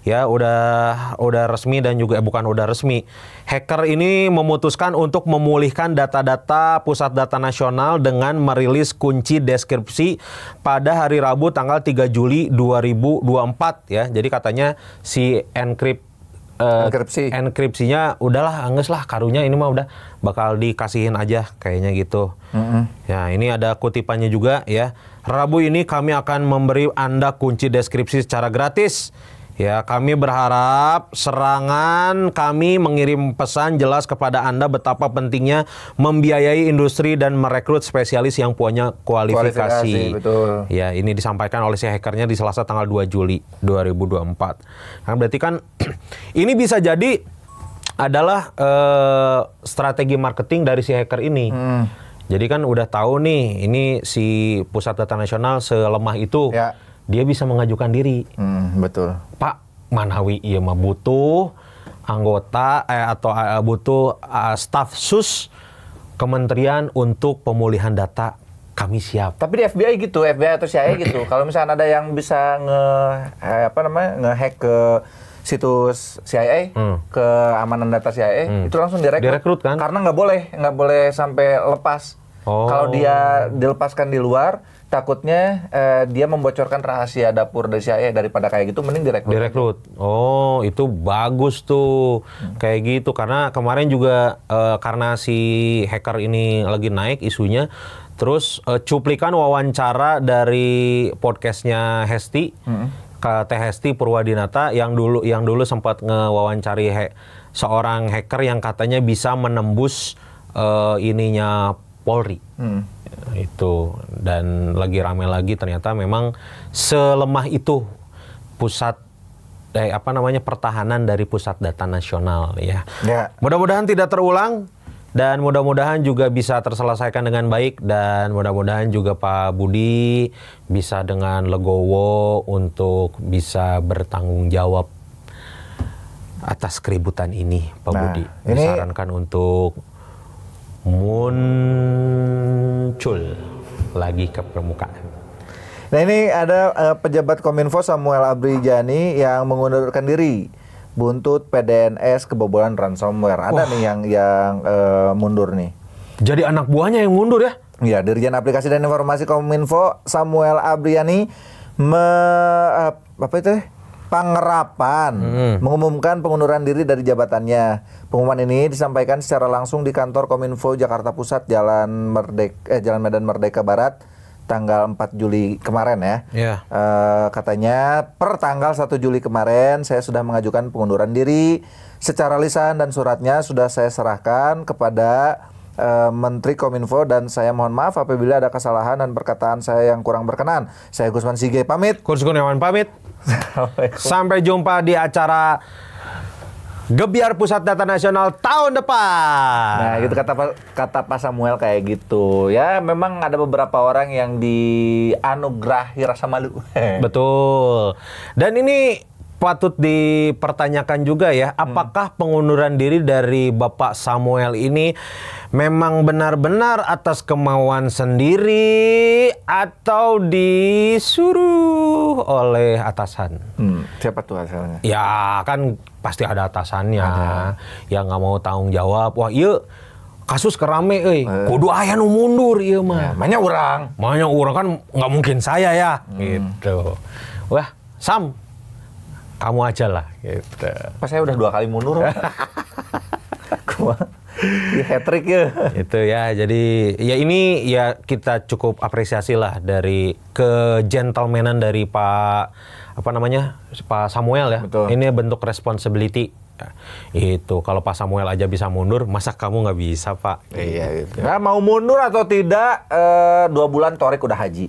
ya udah udah resmi dan juga eh, bukan udah resmi hacker ini memutuskan untuk memulihkan data-data pusat data nasional dengan merilis kunci deskripsi pada hari Rabu tanggal 3 Juli 2024 ya jadi katanya si encrypt uh, enkripsi enkripsinya udahlah anges lah karunya ini mah udah bakal dikasihin aja kayaknya gitu mm -hmm. ya ini ada kutipannya juga ya Rabu ini kami akan memberi anda kunci deskripsi secara gratis Ya, kami berharap serangan kami mengirim pesan jelas kepada Anda betapa pentingnya membiayai industri dan merekrut spesialis yang punya kualifikasi. kualifikasi betul. Ya, ini disampaikan oleh si hackernya di Selasa tanggal 2 Juli 2024. Nah, berarti kan *clears throat* ini bisa jadi adalah uh, strategi marketing dari si hacker ini. Hmm. Jadi kan udah tahu nih, ini si Pusat Data Nasional selemah itu. Ya dia bisa mengajukan diri. Hmm, betul. Pak Manawi, iya mah butuh anggota eh, atau uh, butuh uh, eh, staf sus Kementerian untuk Pemulihan Data kami siap. Tapi di FBI gitu, FBI atau CIA gitu. *clears throat* Kalau misalnya ada yang bisa nge eh, apa namanya ngehack ke situs CIA hmm. ke amanan data CIA hmm. itu langsung direkrut, direkrut kan? karena nggak boleh nggak boleh sampai lepas oh. kalau dia dilepaskan di luar takutnya eh, dia membocorkan rahasia dapur dari CIA e daripada kayak gitu mending direkrut. Direkrut. Oh, itu bagus tuh. Hmm. Kayak gitu karena kemarin juga eh, karena si hacker ini lagi naik isunya terus eh, cuplikan wawancara dari podcastnya Hesti. Hmm. Teh Hesti Purwadinata yang dulu yang dulu sempat ngewawancari he, seorang hacker yang katanya bisa menembus eh, ininya Polri. Hmm itu dan lagi rame lagi ternyata memang selemah itu pusat eh apa namanya pertahanan dari pusat data nasional ya. ya. Mudah-mudahan tidak terulang dan mudah-mudahan juga bisa terselesaikan dengan baik dan mudah-mudahan juga Pak Budi bisa dengan legowo untuk bisa bertanggung jawab atas keributan ini Pak nah, Budi. Disarankan ini... untuk muncul lagi ke permukaan. Nah ini ada uh, pejabat Kominfo Samuel Abrijani yang mengundurkan diri buntut PDNS kebobolan ransomware. Ada Wah. nih yang yang uh, mundur nih. Jadi anak buahnya yang mundur ya? Ya, Dirjen Aplikasi dan Informasi Kominfo Samuel Abriani me, uh, apa itu? Pangerapan hmm. mengumumkan pengunduran diri dari jabatannya. Pengumuman ini disampaikan secara langsung di kantor Kominfo Jakarta Pusat Jalan Merdeka eh, Jalan Medan Merdeka Barat tanggal 4 Juli kemarin ya. Yeah. Iya. E, katanya per tanggal 1 Juli kemarin saya sudah mengajukan pengunduran diri secara lisan dan suratnya sudah saya serahkan kepada eh, Menteri Kominfo dan saya mohon maaf apabila ada kesalahan dan perkataan saya yang kurang berkenan. Saya Gusman Sige pamit. Gusman Kurniawan pamit. Sampai jumpa di acara Gebiar Pusat Data Nasional tahun depan. Nah, gitu kata kata Pak Samuel kayak gitu. Ya, memang ada beberapa orang yang dianugerahi rasa malu. *laughs* Betul. Dan ini patut dipertanyakan juga ya, hmm. apakah pengunduran diri dari Bapak Samuel ini memang benar-benar atas kemauan sendiri atau disuruh oleh atasan? Hmm. Siapa tuh atasannya? Ya kan pasti ada atasannya, ada. ya nggak mau tanggung jawab. Wah iya kasus kerame eh. kudu ayah nu mundur iya mah ya, manya orang. manya orang kan nggak mungkin saya ya hmm. gitu wah sam kamu aja lah gitu. Pas saya udah dua kali mundur. *laughs* di hat trick ya. Itu ya. Jadi ya ini ya kita cukup apresiasi lah dari ke gentlemanan dari Pak apa namanya? Pak Samuel ya. Betul. Ini bentuk responsibility itu kalau Pak Samuel aja bisa mundur, masa kamu nggak bisa Pak? Iya. Gitu. Nah, mau mundur atau tidak, eh, dua bulan Torik udah haji.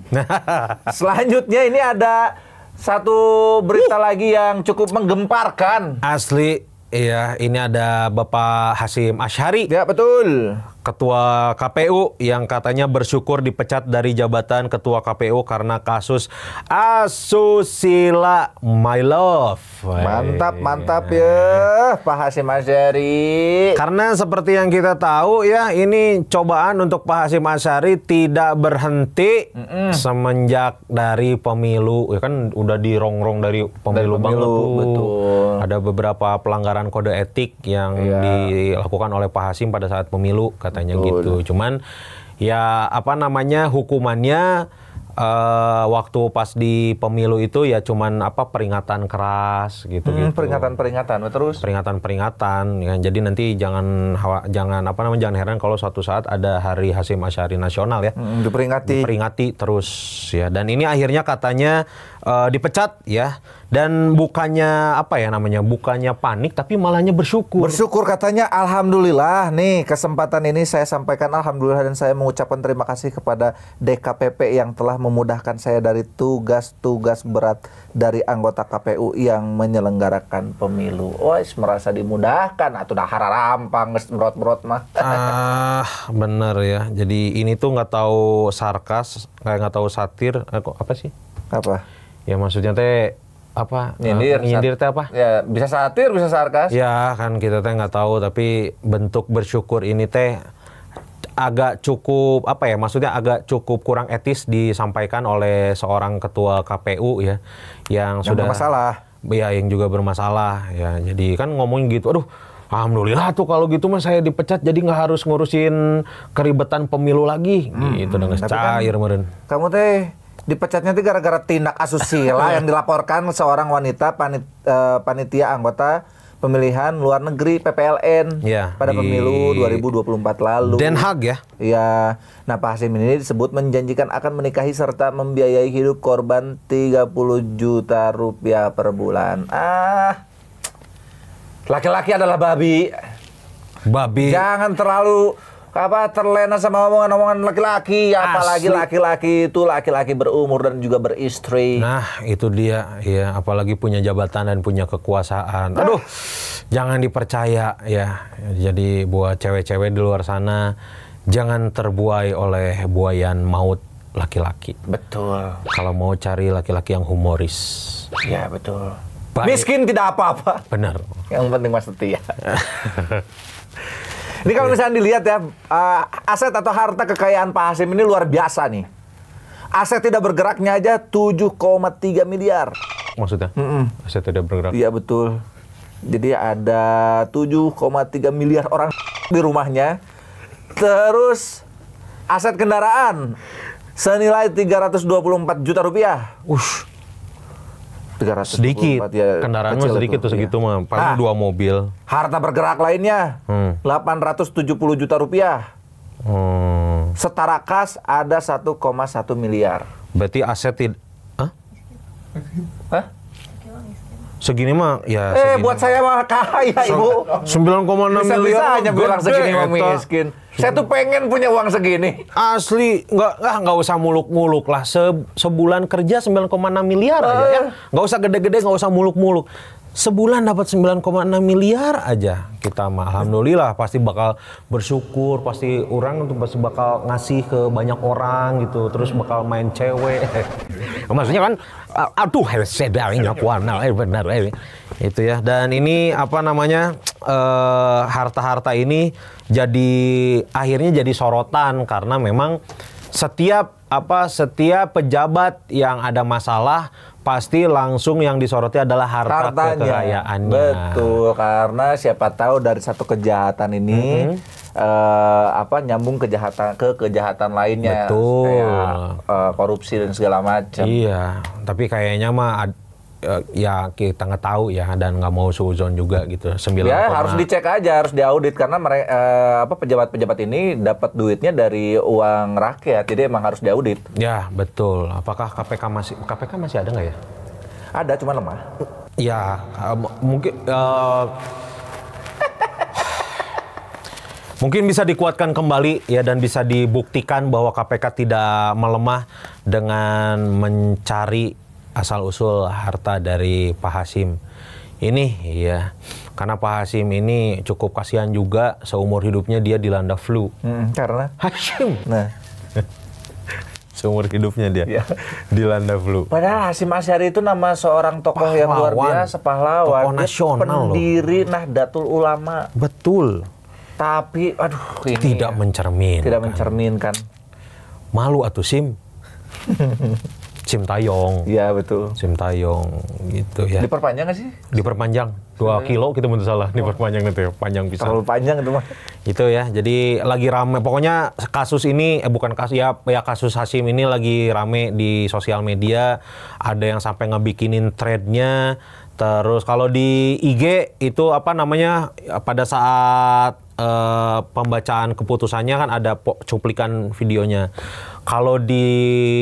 *laughs* Selanjutnya ini ada satu berita uh. lagi yang cukup menggemparkan. Asli, iya. Ini ada Bapak Hasim Ashari. Ya betul. Ketua KPU yang katanya bersyukur dipecat dari jabatan Ketua KPU karena kasus asusila my love. Mantap, mantap ya Pak Hasim Azhari. Karena seperti yang kita tahu ya ini cobaan untuk Pak Hasim Azhari tidak berhenti Mm-mm. semenjak dari pemilu. Ya kan udah dirongrong dari pemilu, dari pemilu banget pemilu, Betul. Ada beberapa pelanggaran kode etik yang yeah. dilakukan oleh Pak Hasim pada saat pemilu katanya Betul. gitu. Cuman ya apa namanya hukumannya uh, waktu pas di pemilu itu ya cuman apa peringatan keras gitu gitu. peringatan-peringatan terus peringatan-peringatan ya. Jadi nanti jangan jangan apa namanya jangan heran kalau suatu saat ada hari Hasim Asyari nasional ya. Hmm, diperingati. Diperingati terus ya dan ini akhirnya katanya uh, dipecat ya dan bukannya apa ya namanya bukannya panik tapi malahnya bersyukur bersyukur katanya alhamdulillah nih kesempatan ini saya sampaikan alhamdulillah dan saya mengucapkan terima kasih kepada DKPP yang telah memudahkan saya dari tugas-tugas berat dari anggota KPU yang menyelenggarakan pemilu Wah merasa dimudahkan atau dah rampang berot-berot mah ah bener ya jadi ini tuh nggak tahu sarkas kayak nggak tahu satir eh, apa sih apa ya maksudnya teh apa eh, nyindir uh, nyindir teh apa ya bisa satir bisa sarkas ya kan kita teh nggak tahu tapi bentuk bersyukur ini teh agak cukup apa ya maksudnya agak cukup kurang etis disampaikan oleh seorang ketua KPU ya yang, yang sudah bermasalah ya yang juga bermasalah ya jadi kan ngomong gitu aduh Alhamdulillah tuh kalau gitu mah saya dipecat jadi nggak harus ngurusin keribetan pemilu lagi hmm, gitu dengan cair kan, meren. Kamu teh Dipecatnya itu gara-gara tindak asusila yang dilaporkan seorang wanita panit, uh, panitia anggota pemilihan luar negeri PPLN ya, pada di... pemilu 2024 lalu. Den Haag ya. Iya. Nah, Pak Hasim ini disebut menjanjikan akan menikahi serta membiayai hidup korban 30 juta rupiah per bulan. Ah. Laki-laki adalah babi. Babi. Jangan terlalu apa terlena sama omongan-omongan laki-laki apalagi laki-laki itu laki-laki berumur dan juga beristri nah itu dia ya apalagi punya jabatan dan punya kekuasaan nah. aduh jangan dipercaya ya jadi buat cewek-cewek di luar sana jangan terbuai oleh buayan maut laki-laki betul kalau mau cari laki-laki yang humoris ya betul Baik. miskin tidak apa-apa benar yang penting mas setia *laughs* Ini kalau misalnya dilihat ya, uh, aset atau harta kekayaan Pak Hasim ini luar biasa nih. Aset tidak bergeraknya aja 7,3 miliar. Maksudnya? Mm -mm. Aset tidak bergerak. Iya betul. Jadi ada 7,3 miliar orang di rumahnya. Terus aset kendaraan senilai 324 juta rupiah. Ush. 300 sedikit ya kendaraannya sedikit tuh segitu iya. mah paling nah, dua mobil harta bergerak lainnya hmm. ratus tujuh puluh juta rupiah hmm. setara kas ada satu koma satu miliar berarti aset tidak huh? segini mah ya eh segini. buat saya mah kaya ibu 9,6 miliar bisa hanya bilang segini mah miskin saya tuh pengen punya uang segini asli nggak nggak nggak usah muluk-muluk lah Se, sebulan kerja 9,6 miliar aja ya eh. nggak usah gede-gede nggak usah muluk-muluk sebulan dapat 9,6 miliar aja kita mah alhamdulillah pasti bakal bersyukur pasti orang untuk pasti bakal ngasih ke banyak orang gitu terus bakal main cewek *laughs* maksudnya kan aduh sedarinya warna, eh benar itu ya dan ini apa namanya eh, harta-harta uh, ini jadi akhirnya jadi sorotan karena memang setiap apa setiap pejabat yang ada masalah pasti langsung yang disoroti adalah harta Hartanya. kekayaannya. Betul, karena siapa tahu dari satu kejahatan ini mm -hmm. uh, apa nyambung kejahatan ke kejahatan lainnya. Betul. Kayak, uh, korupsi dan segala macam. Iya, tapi kayaknya mah Eh, ya kita nggak tahu ya dan nggak mau suzon juga gitu. Sembilan. Ya harus dicek aja, harus diaudit karena mereka eh, apa pejabat-pejabat ini dapat duitnya dari uang rakyat, jadi emang harus diaudit. Ya betul. Apakah KPK masih KPK masih ada nggak ya? Ada, cuma lemah. Ya eh, mungkin. Uh, Mungkin bisa dikuatkan kembali ya dan bisa dibuktikan bahwa KPK tidak melemah dengan mencari asal usul harta dari Pak Hasim ini ya karena Pak Hasim ini cukup kasihan juga seumur hidupnya dia dilanda flu hmm, karena Hasim nah *laughs* seumur hidupnya dia ya. dilanda flu padahal Hasim Asyari itu nama seorang tokoh pahlawan, yang luar biasa pahlawan tokoh nasional dia pendiri loh. Nahdlatul Ulama betul tapi aduh ini tidak mencerminkan tidak mencerminkan malu atau Sim *laughs* Sim Tayong. Iya betul. Sim Tayong gitu ya. Diperpanjang gak sih? Diperpanjang. Dua kilo kita gitu, bentuk salah oh. diperpanjang nanti, Panjang bisa. Terlalu panjang itu mah. Itu ya. Jadi lagi rame. Pokoknya kasus ini eh, bukan kasus ya ya kasus Hasim ini lagi rame di sosial media. Ada yang sampai ngebikinin threadnya. Terus kalau di IG itu apa namanya pada saat eh, pembacaan keputusannya kan ada cuplikan videonya kalau di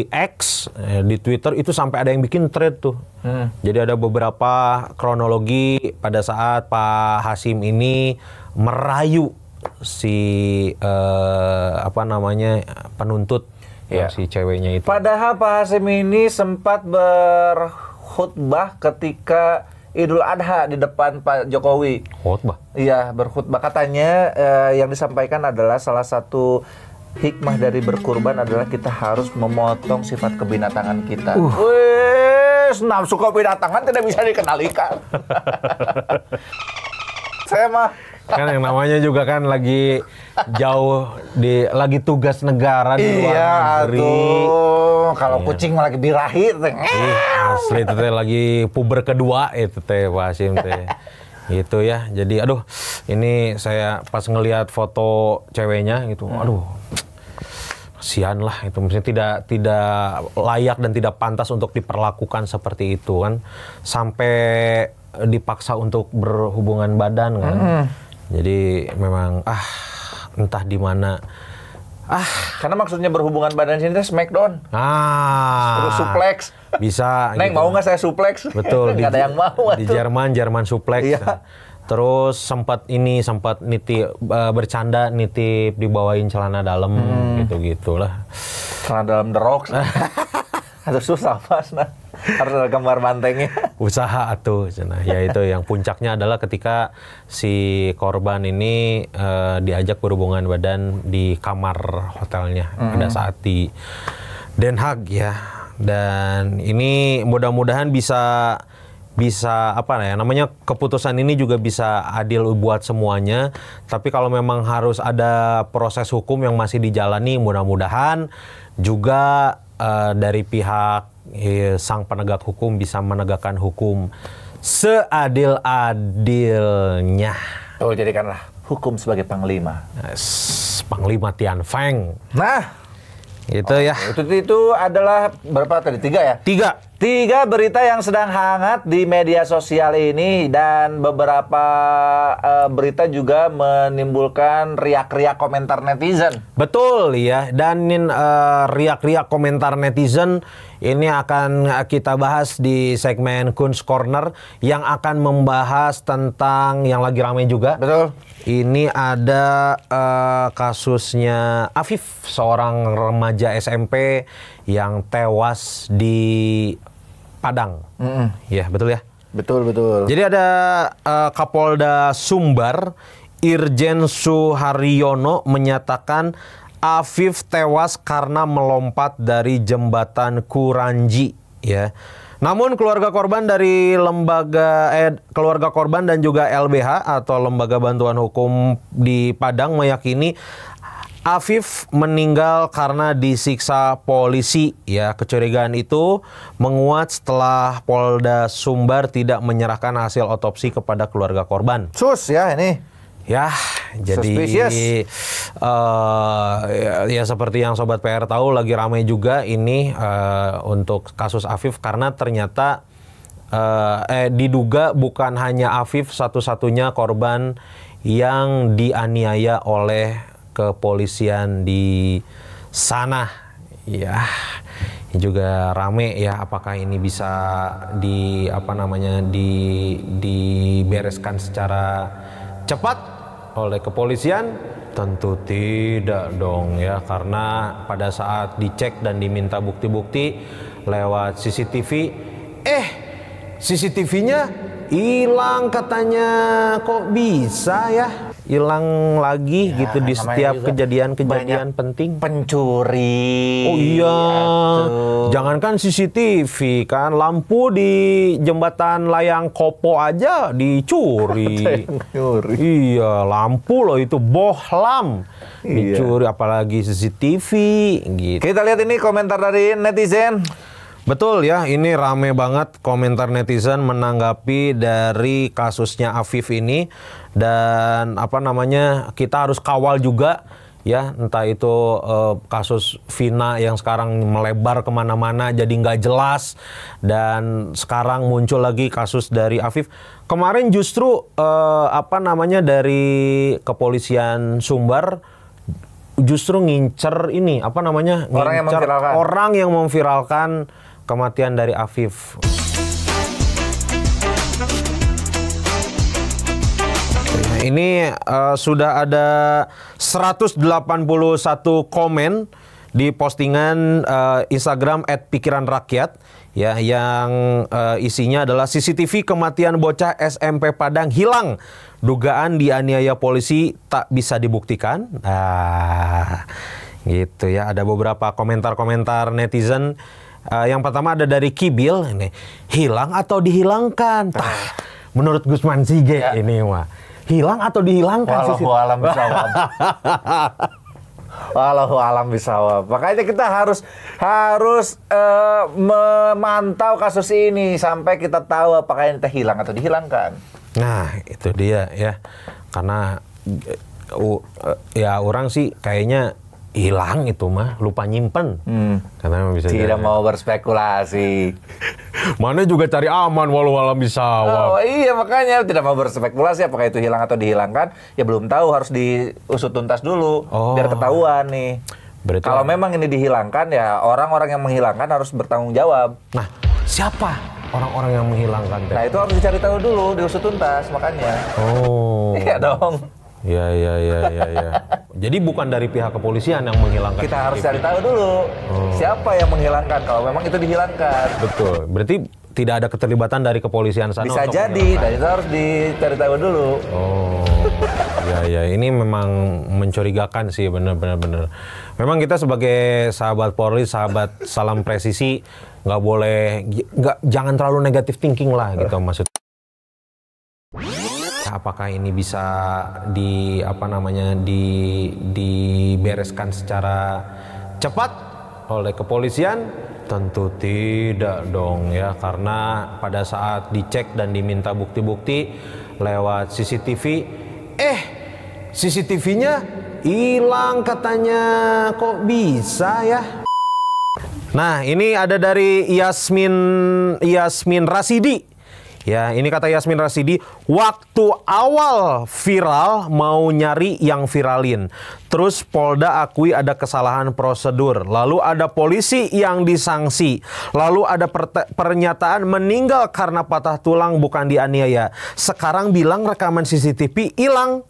X, eh, di Twitter itu sampai ada yang bikin thread tuh. Hmm. Jadi ada beberapa kronologi pada saat Pak Hasim ini merayu si eh, apa namanya penuntut ya. si ceweknya itu. Padahal Pak Hasim ini sempat berkhutbah ketika Idul Adha di depan Pak Jokowi. Khutbah. Iya, berkhutbah katanya eh, yang disampaikan adalah salah satu hikmah dari berkurban adalah kita harus memotong sifat kebinatangan kita. Uh. Wih, suka binatangan tidak bisa dikenalikan. *laughs* Saya mah kan yang namanya juga kan lagi jauh di lagi tugas negara di luar iya, aduh. kalau iya. kucing lagi birahi teh. asli itu teh lagi puber kedua itu teh Pak Hasim teh. *laughs* gitu ya. Jadi aduh ini saya pas ngelihat foto ceweknya gitu. Hmm. Aduh sian lah itu maksudnya tidak tidak layak dan tidak pantas untuk diperlakukan seperti itu kan sampai dipaksa untuk berhubungan badan kan mm. jadi memang ah entah di mana ah karena maksudnya berhubungan badan sini teh smackdown ah terus suplex bisa *laughs* neng gitu. mau nggak saya suplex betul *laughs* di, ada yang mau di tuh. Jerman Jerman suplex iya. Nah Terus sempat ini sempat nitip uh, eh, bercanda nitip dibawain celana dalam hmm. gitu gitulah. Celana dalam the rocks. *laughs* atau susah pas nah. Harus ada gambar bantengnya. Usaha atuh cenah. Ya itu yang puncaknya adalah ketika si korban ini uh, diajak berhubungan badan di kamar hotelnya hmm. pada saat di Den Haag ya. Dan ini mudah-mudahan bisa bisa apa ya namanya keputusan ini juga bisa adil buat semuanya. Tapi kalau memang harus ada proses hukum yang masih dijalani, mudah-mudahan juga uh, dari pihak eh, sang penegak hukum bisa menegakkan hukum seadil-adilnya. Oh, jadikanlah hukum sebagai panglima. Yes, panglima Tian Feng. Nah, itu ya. oh, ya. Itu itu adalah berapa tadi tiga ya? Tiga Tiga berita yang sedang hangat di media sosial ini dan beberapa uh, berita juga menimbulkan riak-riak komentar netizen. Betul ya, dan uh, riak-riak komentar netizen ini akan kita bahas di segmen Kunz Corner yang akan membahas tentang yang lagi ramai juga. Betul. Ini ada uh, kasusnya Afif, seorang remaja SMP yang tewas di Padang. Mm-hmm. Ya, betul ya? Betul, betul. Jadi ada uh, Kapolda Sumbar, Irjen Suharyono menyatakan Afif tewas karena melompat dari jembatan Kuranji, ya. Namun keluarga korban dari lembaga eh, keluarga korban dan juga LBH atau Lembaga Bantuan Hukum di Padang meyakini Afif meninggal karena disiksa polisi ya. Kecurigaan itu menguat setelah Polda Sumbar tidak menyerahkan hasil otopsi kepada keluarga korban. Sus ya ini. Ya, jadi uh, ya, ya seperti yang sobat PR tahu lagi ramai juga ini uh, untuk kasus Afif karena ternyata uh, eh diduga bukan hanya Afif satu-satunya korban yang dianiaya oleh kepolisian di sana ya juga rame ya apakah ini bisa di apa namanya di dibereskan secara cepat oleh kepolisian tentu tidak dong ya karena pada saat dicek dan diminta bukti-bukti lewat CCTV eh CCTV-nya hilang katanya kok bisa ya hilang lagi ya, gitu di setiap kejadian-kejadian penting. Pencuri. Oh iya. Atuh. Jangankan CCTV kan lampu di jembatan layang Kopo aja dicuri. *laughs* Iya, lampu loh itu bohlam iya. dicuri apalagi CCTV gitu. Kita lihat ini komentar dari netizen. Betul ya, ini rame banget komentar netizen menanggapi dari kasusnya Afif ini dan apa namanya kita harus kawal juga ya entah itu uh, kasus Vina yang sekarang melebar kemana-mana jadi nggak jelas dan sekarang muncul lagi kasus dari Afif kemarin justru uh, apa namanya dari kepolisian Sumbar justru ngincer ini apa namanya orang yang memviralkan. orang yang memviralkan kematian dari Afif. Ini uh, sudah ada 181 komen di postingan uh, Instagram @pikiranrakyat ya yang uh, isinya adalah CCTV kematian bocah SMP Padang hilang dugaan dianiaya polisi tak bisa dibuktikan Nah, gitu ya ada beberapa komentar-komentar netizen Uh, yang pertama ada dari Kibil ini hilang atau dihilangkan. Eh. Tah, menurut Gusman Sige ya. ini mah hilang atau dihilangkan sih. alam bisawab. *laughs* Walau alam bisawab. Makanya kita harus harus uh, memantau kasus ini sampai kita tahu apakah ini hilang atau dihilangkan. Nah, itu dia ya. Karena uh, uh, ya orang sih kayaknya hilang itu mah lupa nyimpen hmm. karena bisa tidak jalan. mau berspekulasi *laughs* mana juga cari aman walau alam bisa oh, iya makanya tidak mau berspekulasi apakah itu hilang atau dihilangkan ya belum tahu harus diusut tuntas dulu oh. biar ketahuan nih Berarti kalau memang ini dihilangkan ya orang-orang yang menghilangkan harus bertanggung jawab nah siapa orang-orang yang menghilangkan nah itu harus dicari tahu dulu diusut tuntas makanya oh *laughs* iya dong Ya, ya, ya, iya. Ya. Jadi bukan dari pihak kepolisian yang menghilangkan. Kita harus cari tahu dulu hmm. siapa yang menghilangkan kalau memang itu dihilangkan. Betul. Berarti tidak ada keterlibatan dari kepolisian sana. Bisa jadi, dan itu harus dicari tahu dulu. Oh. ya ya, ini memang mencurigakan sih benar-benar benar. Memang kita sebagai sahabat Polri, sahabat salam presisi nggak boleh nggak jangan terlalu negatif thinking lah gitu maksudnya apakah ini bisa di apa namanya di dibereskan secara cepat oleh kepolisian tentu tidak dong ya karena pada saat dicek dan diminta bukti-bukti lewat CCTV eh CCTV-nya hilang katanya kok bisa ya Nah, ini ada dari Yasmin Yasmin Rasidi. Ya, ini kata Yasmin Rasidi, waktu awal viral mau nyari yang viralin. Terus Polda akui ada kesalahan prosedur, lalu ada polisi yang disanksi. lalu ada pernyataan meninggal karena patah tulang bukan dianiaya. Sekarang bilang rekaman CCTV hilang,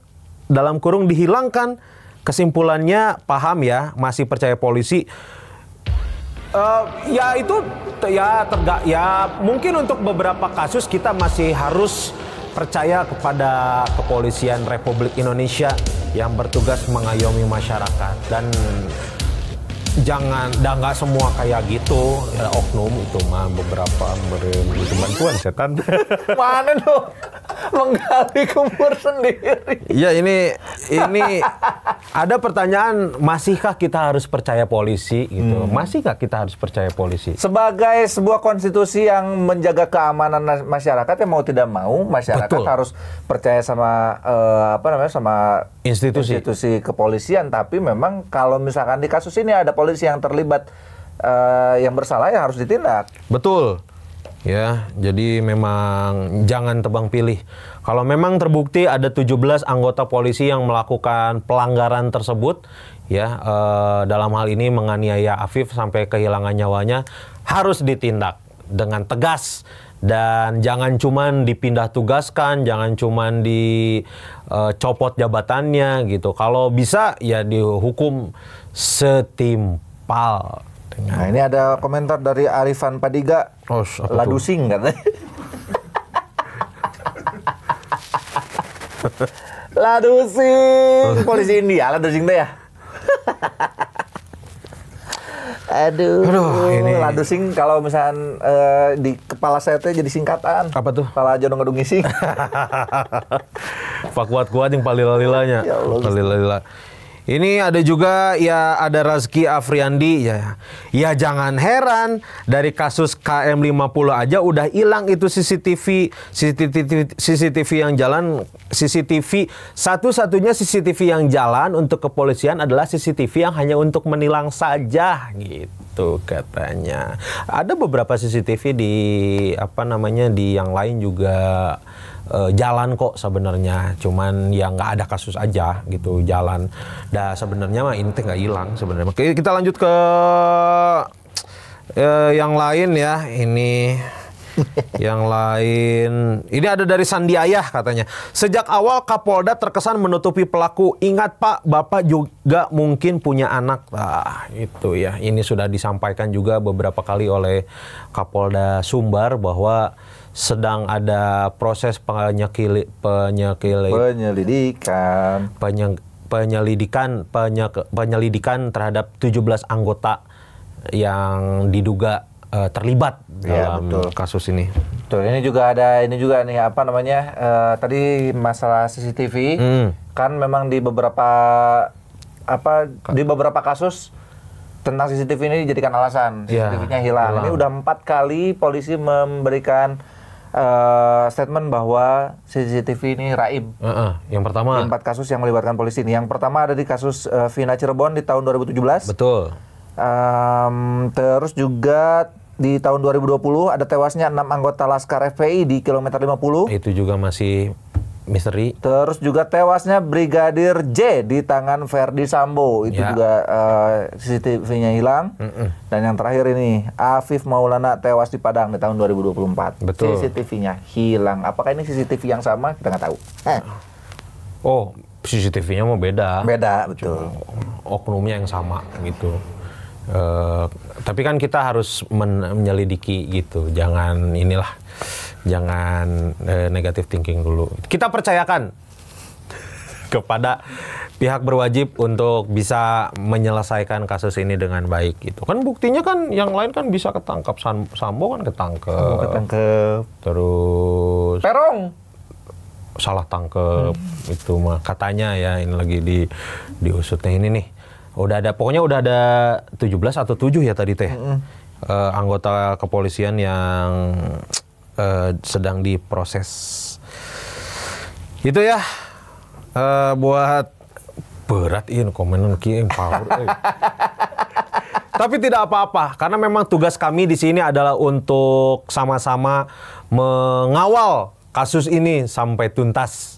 dalam kurung dihilangkan. Kesimpulannya paham ya, masih percaya polisi Uh, ya itu ya terga ya mungkin untuk beberapa kasus kita masih harus percaya kepada kepolisian Republik Indonesia yang bertugas mengayomi masyarakat dan jangan dan nggak semua kayak gitu ya, oknum itu mah beberapa itu bantuan setan *laughs* mana tuh menggali kubur sendiri. Iya ini ini ada pertanyaan masihkah kita harus percaya polisi gitu? Hmm. Masihkah kita harus percaya polisi? Sebagai sebuah konstitusi yang menjaga keamanan masyarakat yang mau tidak mau masyarakat Betul. harus percaya sama uh, apa namanya sama institusi institusi kepolisian tapi memang kalau misalkan di kasus ini ada polisi yang terlibat uh, yang bersalah ya harus ditindak. Betul ya jadi memang jangan tebang pilih kalau memang terbukti ada 17 anggota polisi yang melakukan pelanggaran tersebut ya e, dalam hal ini menganiaya Afif sampai kehilangan nyawanya harus ditindak dengan tegas dan jangan cuman dipindah tugaskan, jangan cuman dicopot eh, jabatannya gitu. Kalau bisa ya dihukum setimpal dengan... Nah ini ada komentar dari Arifan Padiga. Oh, Ladusing katanya. Ladusing. Oh. Polisi India, Ladusing deh ya. Aduh, Aduh ini. Ladusing kalau misalkan uh, di kepala saya tuh jadi singkatan. Apa tuh? Kepala aja dong ngising. Pak *laughs* kuat kuat yang palilalilanya lilanya. Ya Allah. Ini ada juga ya ada Razki Afriandi ya. Ya jangan heran dari kasus KM50 aja udah hilang itu CCTV CCTV CCTV yang jalan CCTV satu-satunya CCTV yang jalan untuk kepolisian adalah CCTV yang hanya untuk menilang saja gitu katanya. Ada beberapa CCTV di apa namanya di yang lain juga Eh, jalan kok sebenarnya cuman ya nggak ada kasus aja gitu jalan dah sebenarnya mah ini nggak hilang sebenarnya Oke, kita lanjut ke uh, yang lain ya ini *laughs* yang lain ini ada dari Sandi Ayah katanya sejak awal Kapolda terkesan menutupi pelaku ingat Pak Bapak juga mungkin punya anak ah itu ya ini sudah disampaikan juga beberapa kali oleh Kapolda Sumbar bahwa sedang ada proses penyekili, penyekili, penyelidikan penyeng, penyelidikan penyek, penyelidikan terhadap 17 anggota yang diduga uh, terlibat ya, dalam betul. kasus ini. Betul. Ini juga ada ini juga nih apa namanya uh, tadi masalah CCTV hmm. kan memang di beberapa apa di beberapa kasus tentang CCTV ini dijadikan alasan iya. CCTV-nya ya, hilang. hilang. Ini udah empat kali polisi memberikan uh, statement bahwa CCTV ini raib. Uh -uh. Yang pertama. Di empat kasus yang melibatkan polisi ini. Yang pertama ada di kasus uh, Vina Cirebon di tahun 2017. Betul. Um, terus juga di tahun 2020 ada tewasnya enam anggota Laskar FPI di kilometer 50. Itu juga masih misteri. Terus juga tewasnya Brigadir J di tangan Verdi Sambo itu ya. juga uh, eh, CCTV-nya hilang. Mm -mm. Dan yang terakhir ini Afif Maulana tewas di Padang di tahun 2024. Betul. CCTV-nya hilang. Apakah ini CCTV yang sama? Kita nggak tahu. Eh. Oh, CCTV-nya mau beda. Beda, betul. Cuma oknumnya yang sama gitu. Uh, tapi kan kita harus men menyelidiki gitu. Jangan inilah jangan eh, negatif thinking dulu. Kita percayakan *laughs* kepada pihak berwajib untuk bisa menyelesaikan kasus ini dengan baik gitu. Kan buktinya kan yang lain kan bisa ketangkap San, Sambo kan ketangkep. ketangkep. Terus Perong salah tangkep hmm. itu mah katanya ya ini lagi di diusutnya ini nih. Udah ada pokoknya udah ada 17 atau 7 ya tadi teh. Hmm. Uh, anggota kepolisian yang Eh, sedang diproses. Itu ya uh, buat berat ini komenan ki power. Eh. *laughs* Tapi tidak apa-apa karena memang tugas kami di sini adalah untuk sama-sama mengawal kasus ini sampai tuntas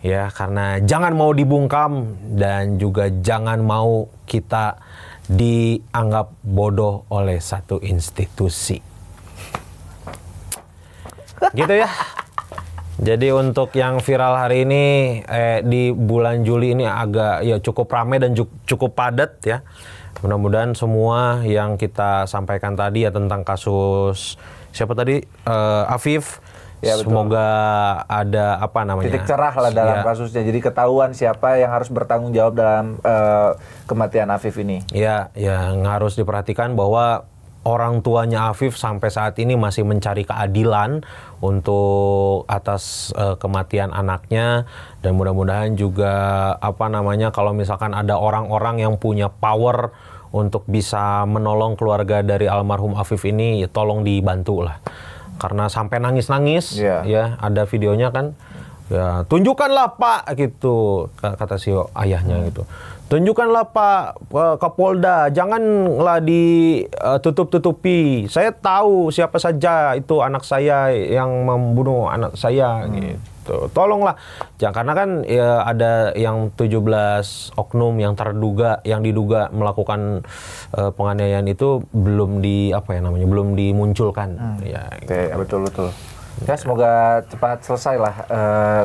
ya karena jangan mau dibungkam dan juga jangan mau kita dianggap bodoh oleh satu institusi gitu ya. Jadi untuk yang viral hari ini eh, di bulan Juli ini agak ya cukup ramai dan cukup padat ya. Mudah-mudahan semua yang kita sampaikan tadi ya tentang kasus siapa tadi uh, Afif Ya, betul. Semoga ada apa namanya titik cerah lah dalam ya. kasusnya. Jadi ketahuan siapa yang harus bertanggung jawab dalam uh, kematian Afif ini. Iya, ya, yang harus diperhatikan bahwa orang tuanya Afif sampai saat ini masih mencari keadilan untuk atas uh, kematian anaknya dan mudah-mudahan juga apa namanya kalau misalkan ada orang-orang yang punya power untuk bisa menolong keluarga dari almarhum Afif ini ya tolong dibantu lah karena sampai nangis-nangis yeah. ya ada videonya kan ya tunjukkanlah Pak gitu kata si ayahnya gitu Tunjukkanlah Pak Kapolda, janganlah ditutup-tutupi. Saya tahu siapa saja itu anak saya yang membunuh anak saya hmm. gitu. Tolonglah. Jangan karena kan ya ada yang 17 oknum yang terduga yang diduga melakukan uh, penganiayaan itu belum di apa ya namanya? belum dimunculkan. Hmm. Ya, gitu. Oke, betul betul. Ya semoga cepat selesailah uh,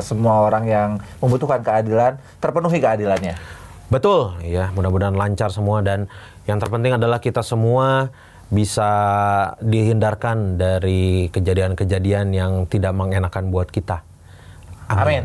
eh, semua orang yang membutuhkan keadilan terpenuhi keadilannya. Betul, ya mudah-mudahan lancar semua dan yang terpenting adalah kita semua bisa dihindarkan dari kejadian-kejadian yang tidak mengenakan buat kita. Amin. Amin.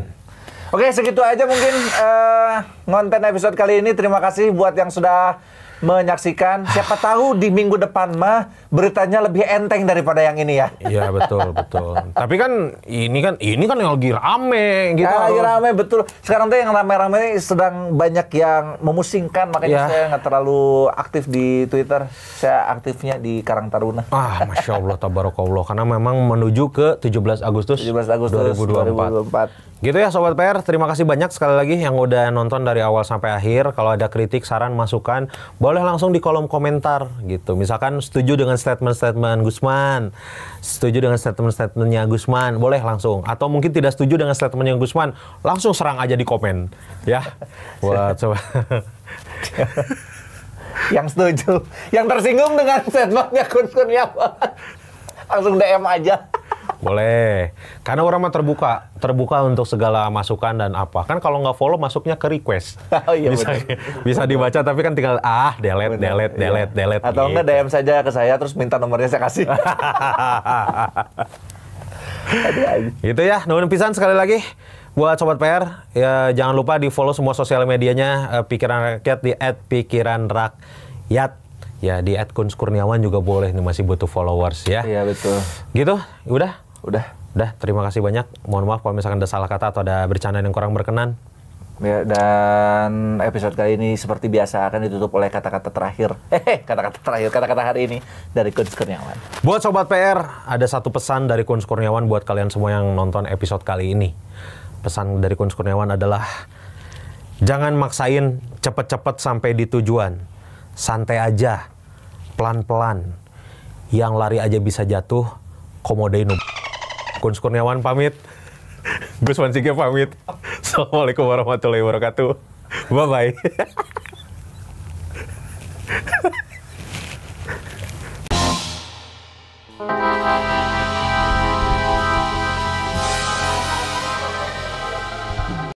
Oke, segitu aja mungkin uh, konten episode kali ini. Terima kasih buat yang sudah menyaksikan. Siapa tahu di minggu depan mah beritanya lebih enteng daripada yang ini ya. Iya betul betul. Tapi kan ini kan ini kan yang lagi rame gitu. Yang lagi rame betul. Sekarang tuh yang rame-rame sedang banyak yang memusingkan makanya ya. saya nggak terlalu aktif di Twitter. Saya aktifnya di Karang Taruna. Ah, masya Allah, tabarakallah. Karena memang menuju ke 17 Agustus. 17 Agustus 2024. 2024. Gitu ya Sobat PR, terima kasih banyak sekali lagi yang udah nonton dari awal sampai akhir. Kalau ada kritik, saran, masukan, boleh boleh langsung di kolom komentar gitu. Misalkan setuju dengan statement-statement Gusman, setuju dengan statement-statementnya Gusman, boleh langsung. Atau mungkin tidak setuju dengan statementnya Gusman, langsung serang aja di komen, ya. Wah, *laughs* coba. *laughs* yang setuju, yang tersinggung dengan statementnya Gusman ya, *laughs* langsung DM aja. Boleh. Karena orang mah terbuka, terbuka untuk segala masukan dan apa. Kan kalau nggak follow masuknya ke request. *laughs* Oh, iya bisa, *laughs* bisa dibaca tapi kan tinggal ah delete, bener. delete, delete, iya. delete. Atau gitu. enggak DM saja ke saya terus minta nomornya saya kasih. *laughs* gitu ya, nomor pisan sekali lagi. Buat Sobat PR, ya jangan lupa di follow semua sosial medianya uh, Pikiran Rakyat di at Pikiran Rakyat. Ya di at kunskurniawan juga boleh nih masih butuh followers ya. Iya betul. Gitu, udah Udah. Udah, terima kasih banyak. Mohon maaf kalau misalkan ada salah kata atau ada bercanda yang kurang berkenan. Ya, dan episode kali ini seperti biasa akan ditutup oleh kata-kata terakhir. *laughs* Hehe, kata-kata terakhir, kata-kata hari ini dari Kunz Kurniawan. Buat Sobat PR, ada satu pesan dari Kunz Kurniawan buat kalian semua yang nonton episode kali ini. Pesan dari Kunz Kurniawan adalah, jangan maksain cepet-cepet sampai di tujuan. Santai aja, pelan-pelan. Yang lari aja bisa jatuh, komodo komodein Kun Kurniawan pamit. Gus Mansige pamit. Assalamualaikum warahmatullahi wabarakatuh. Bye-bye. *laughs*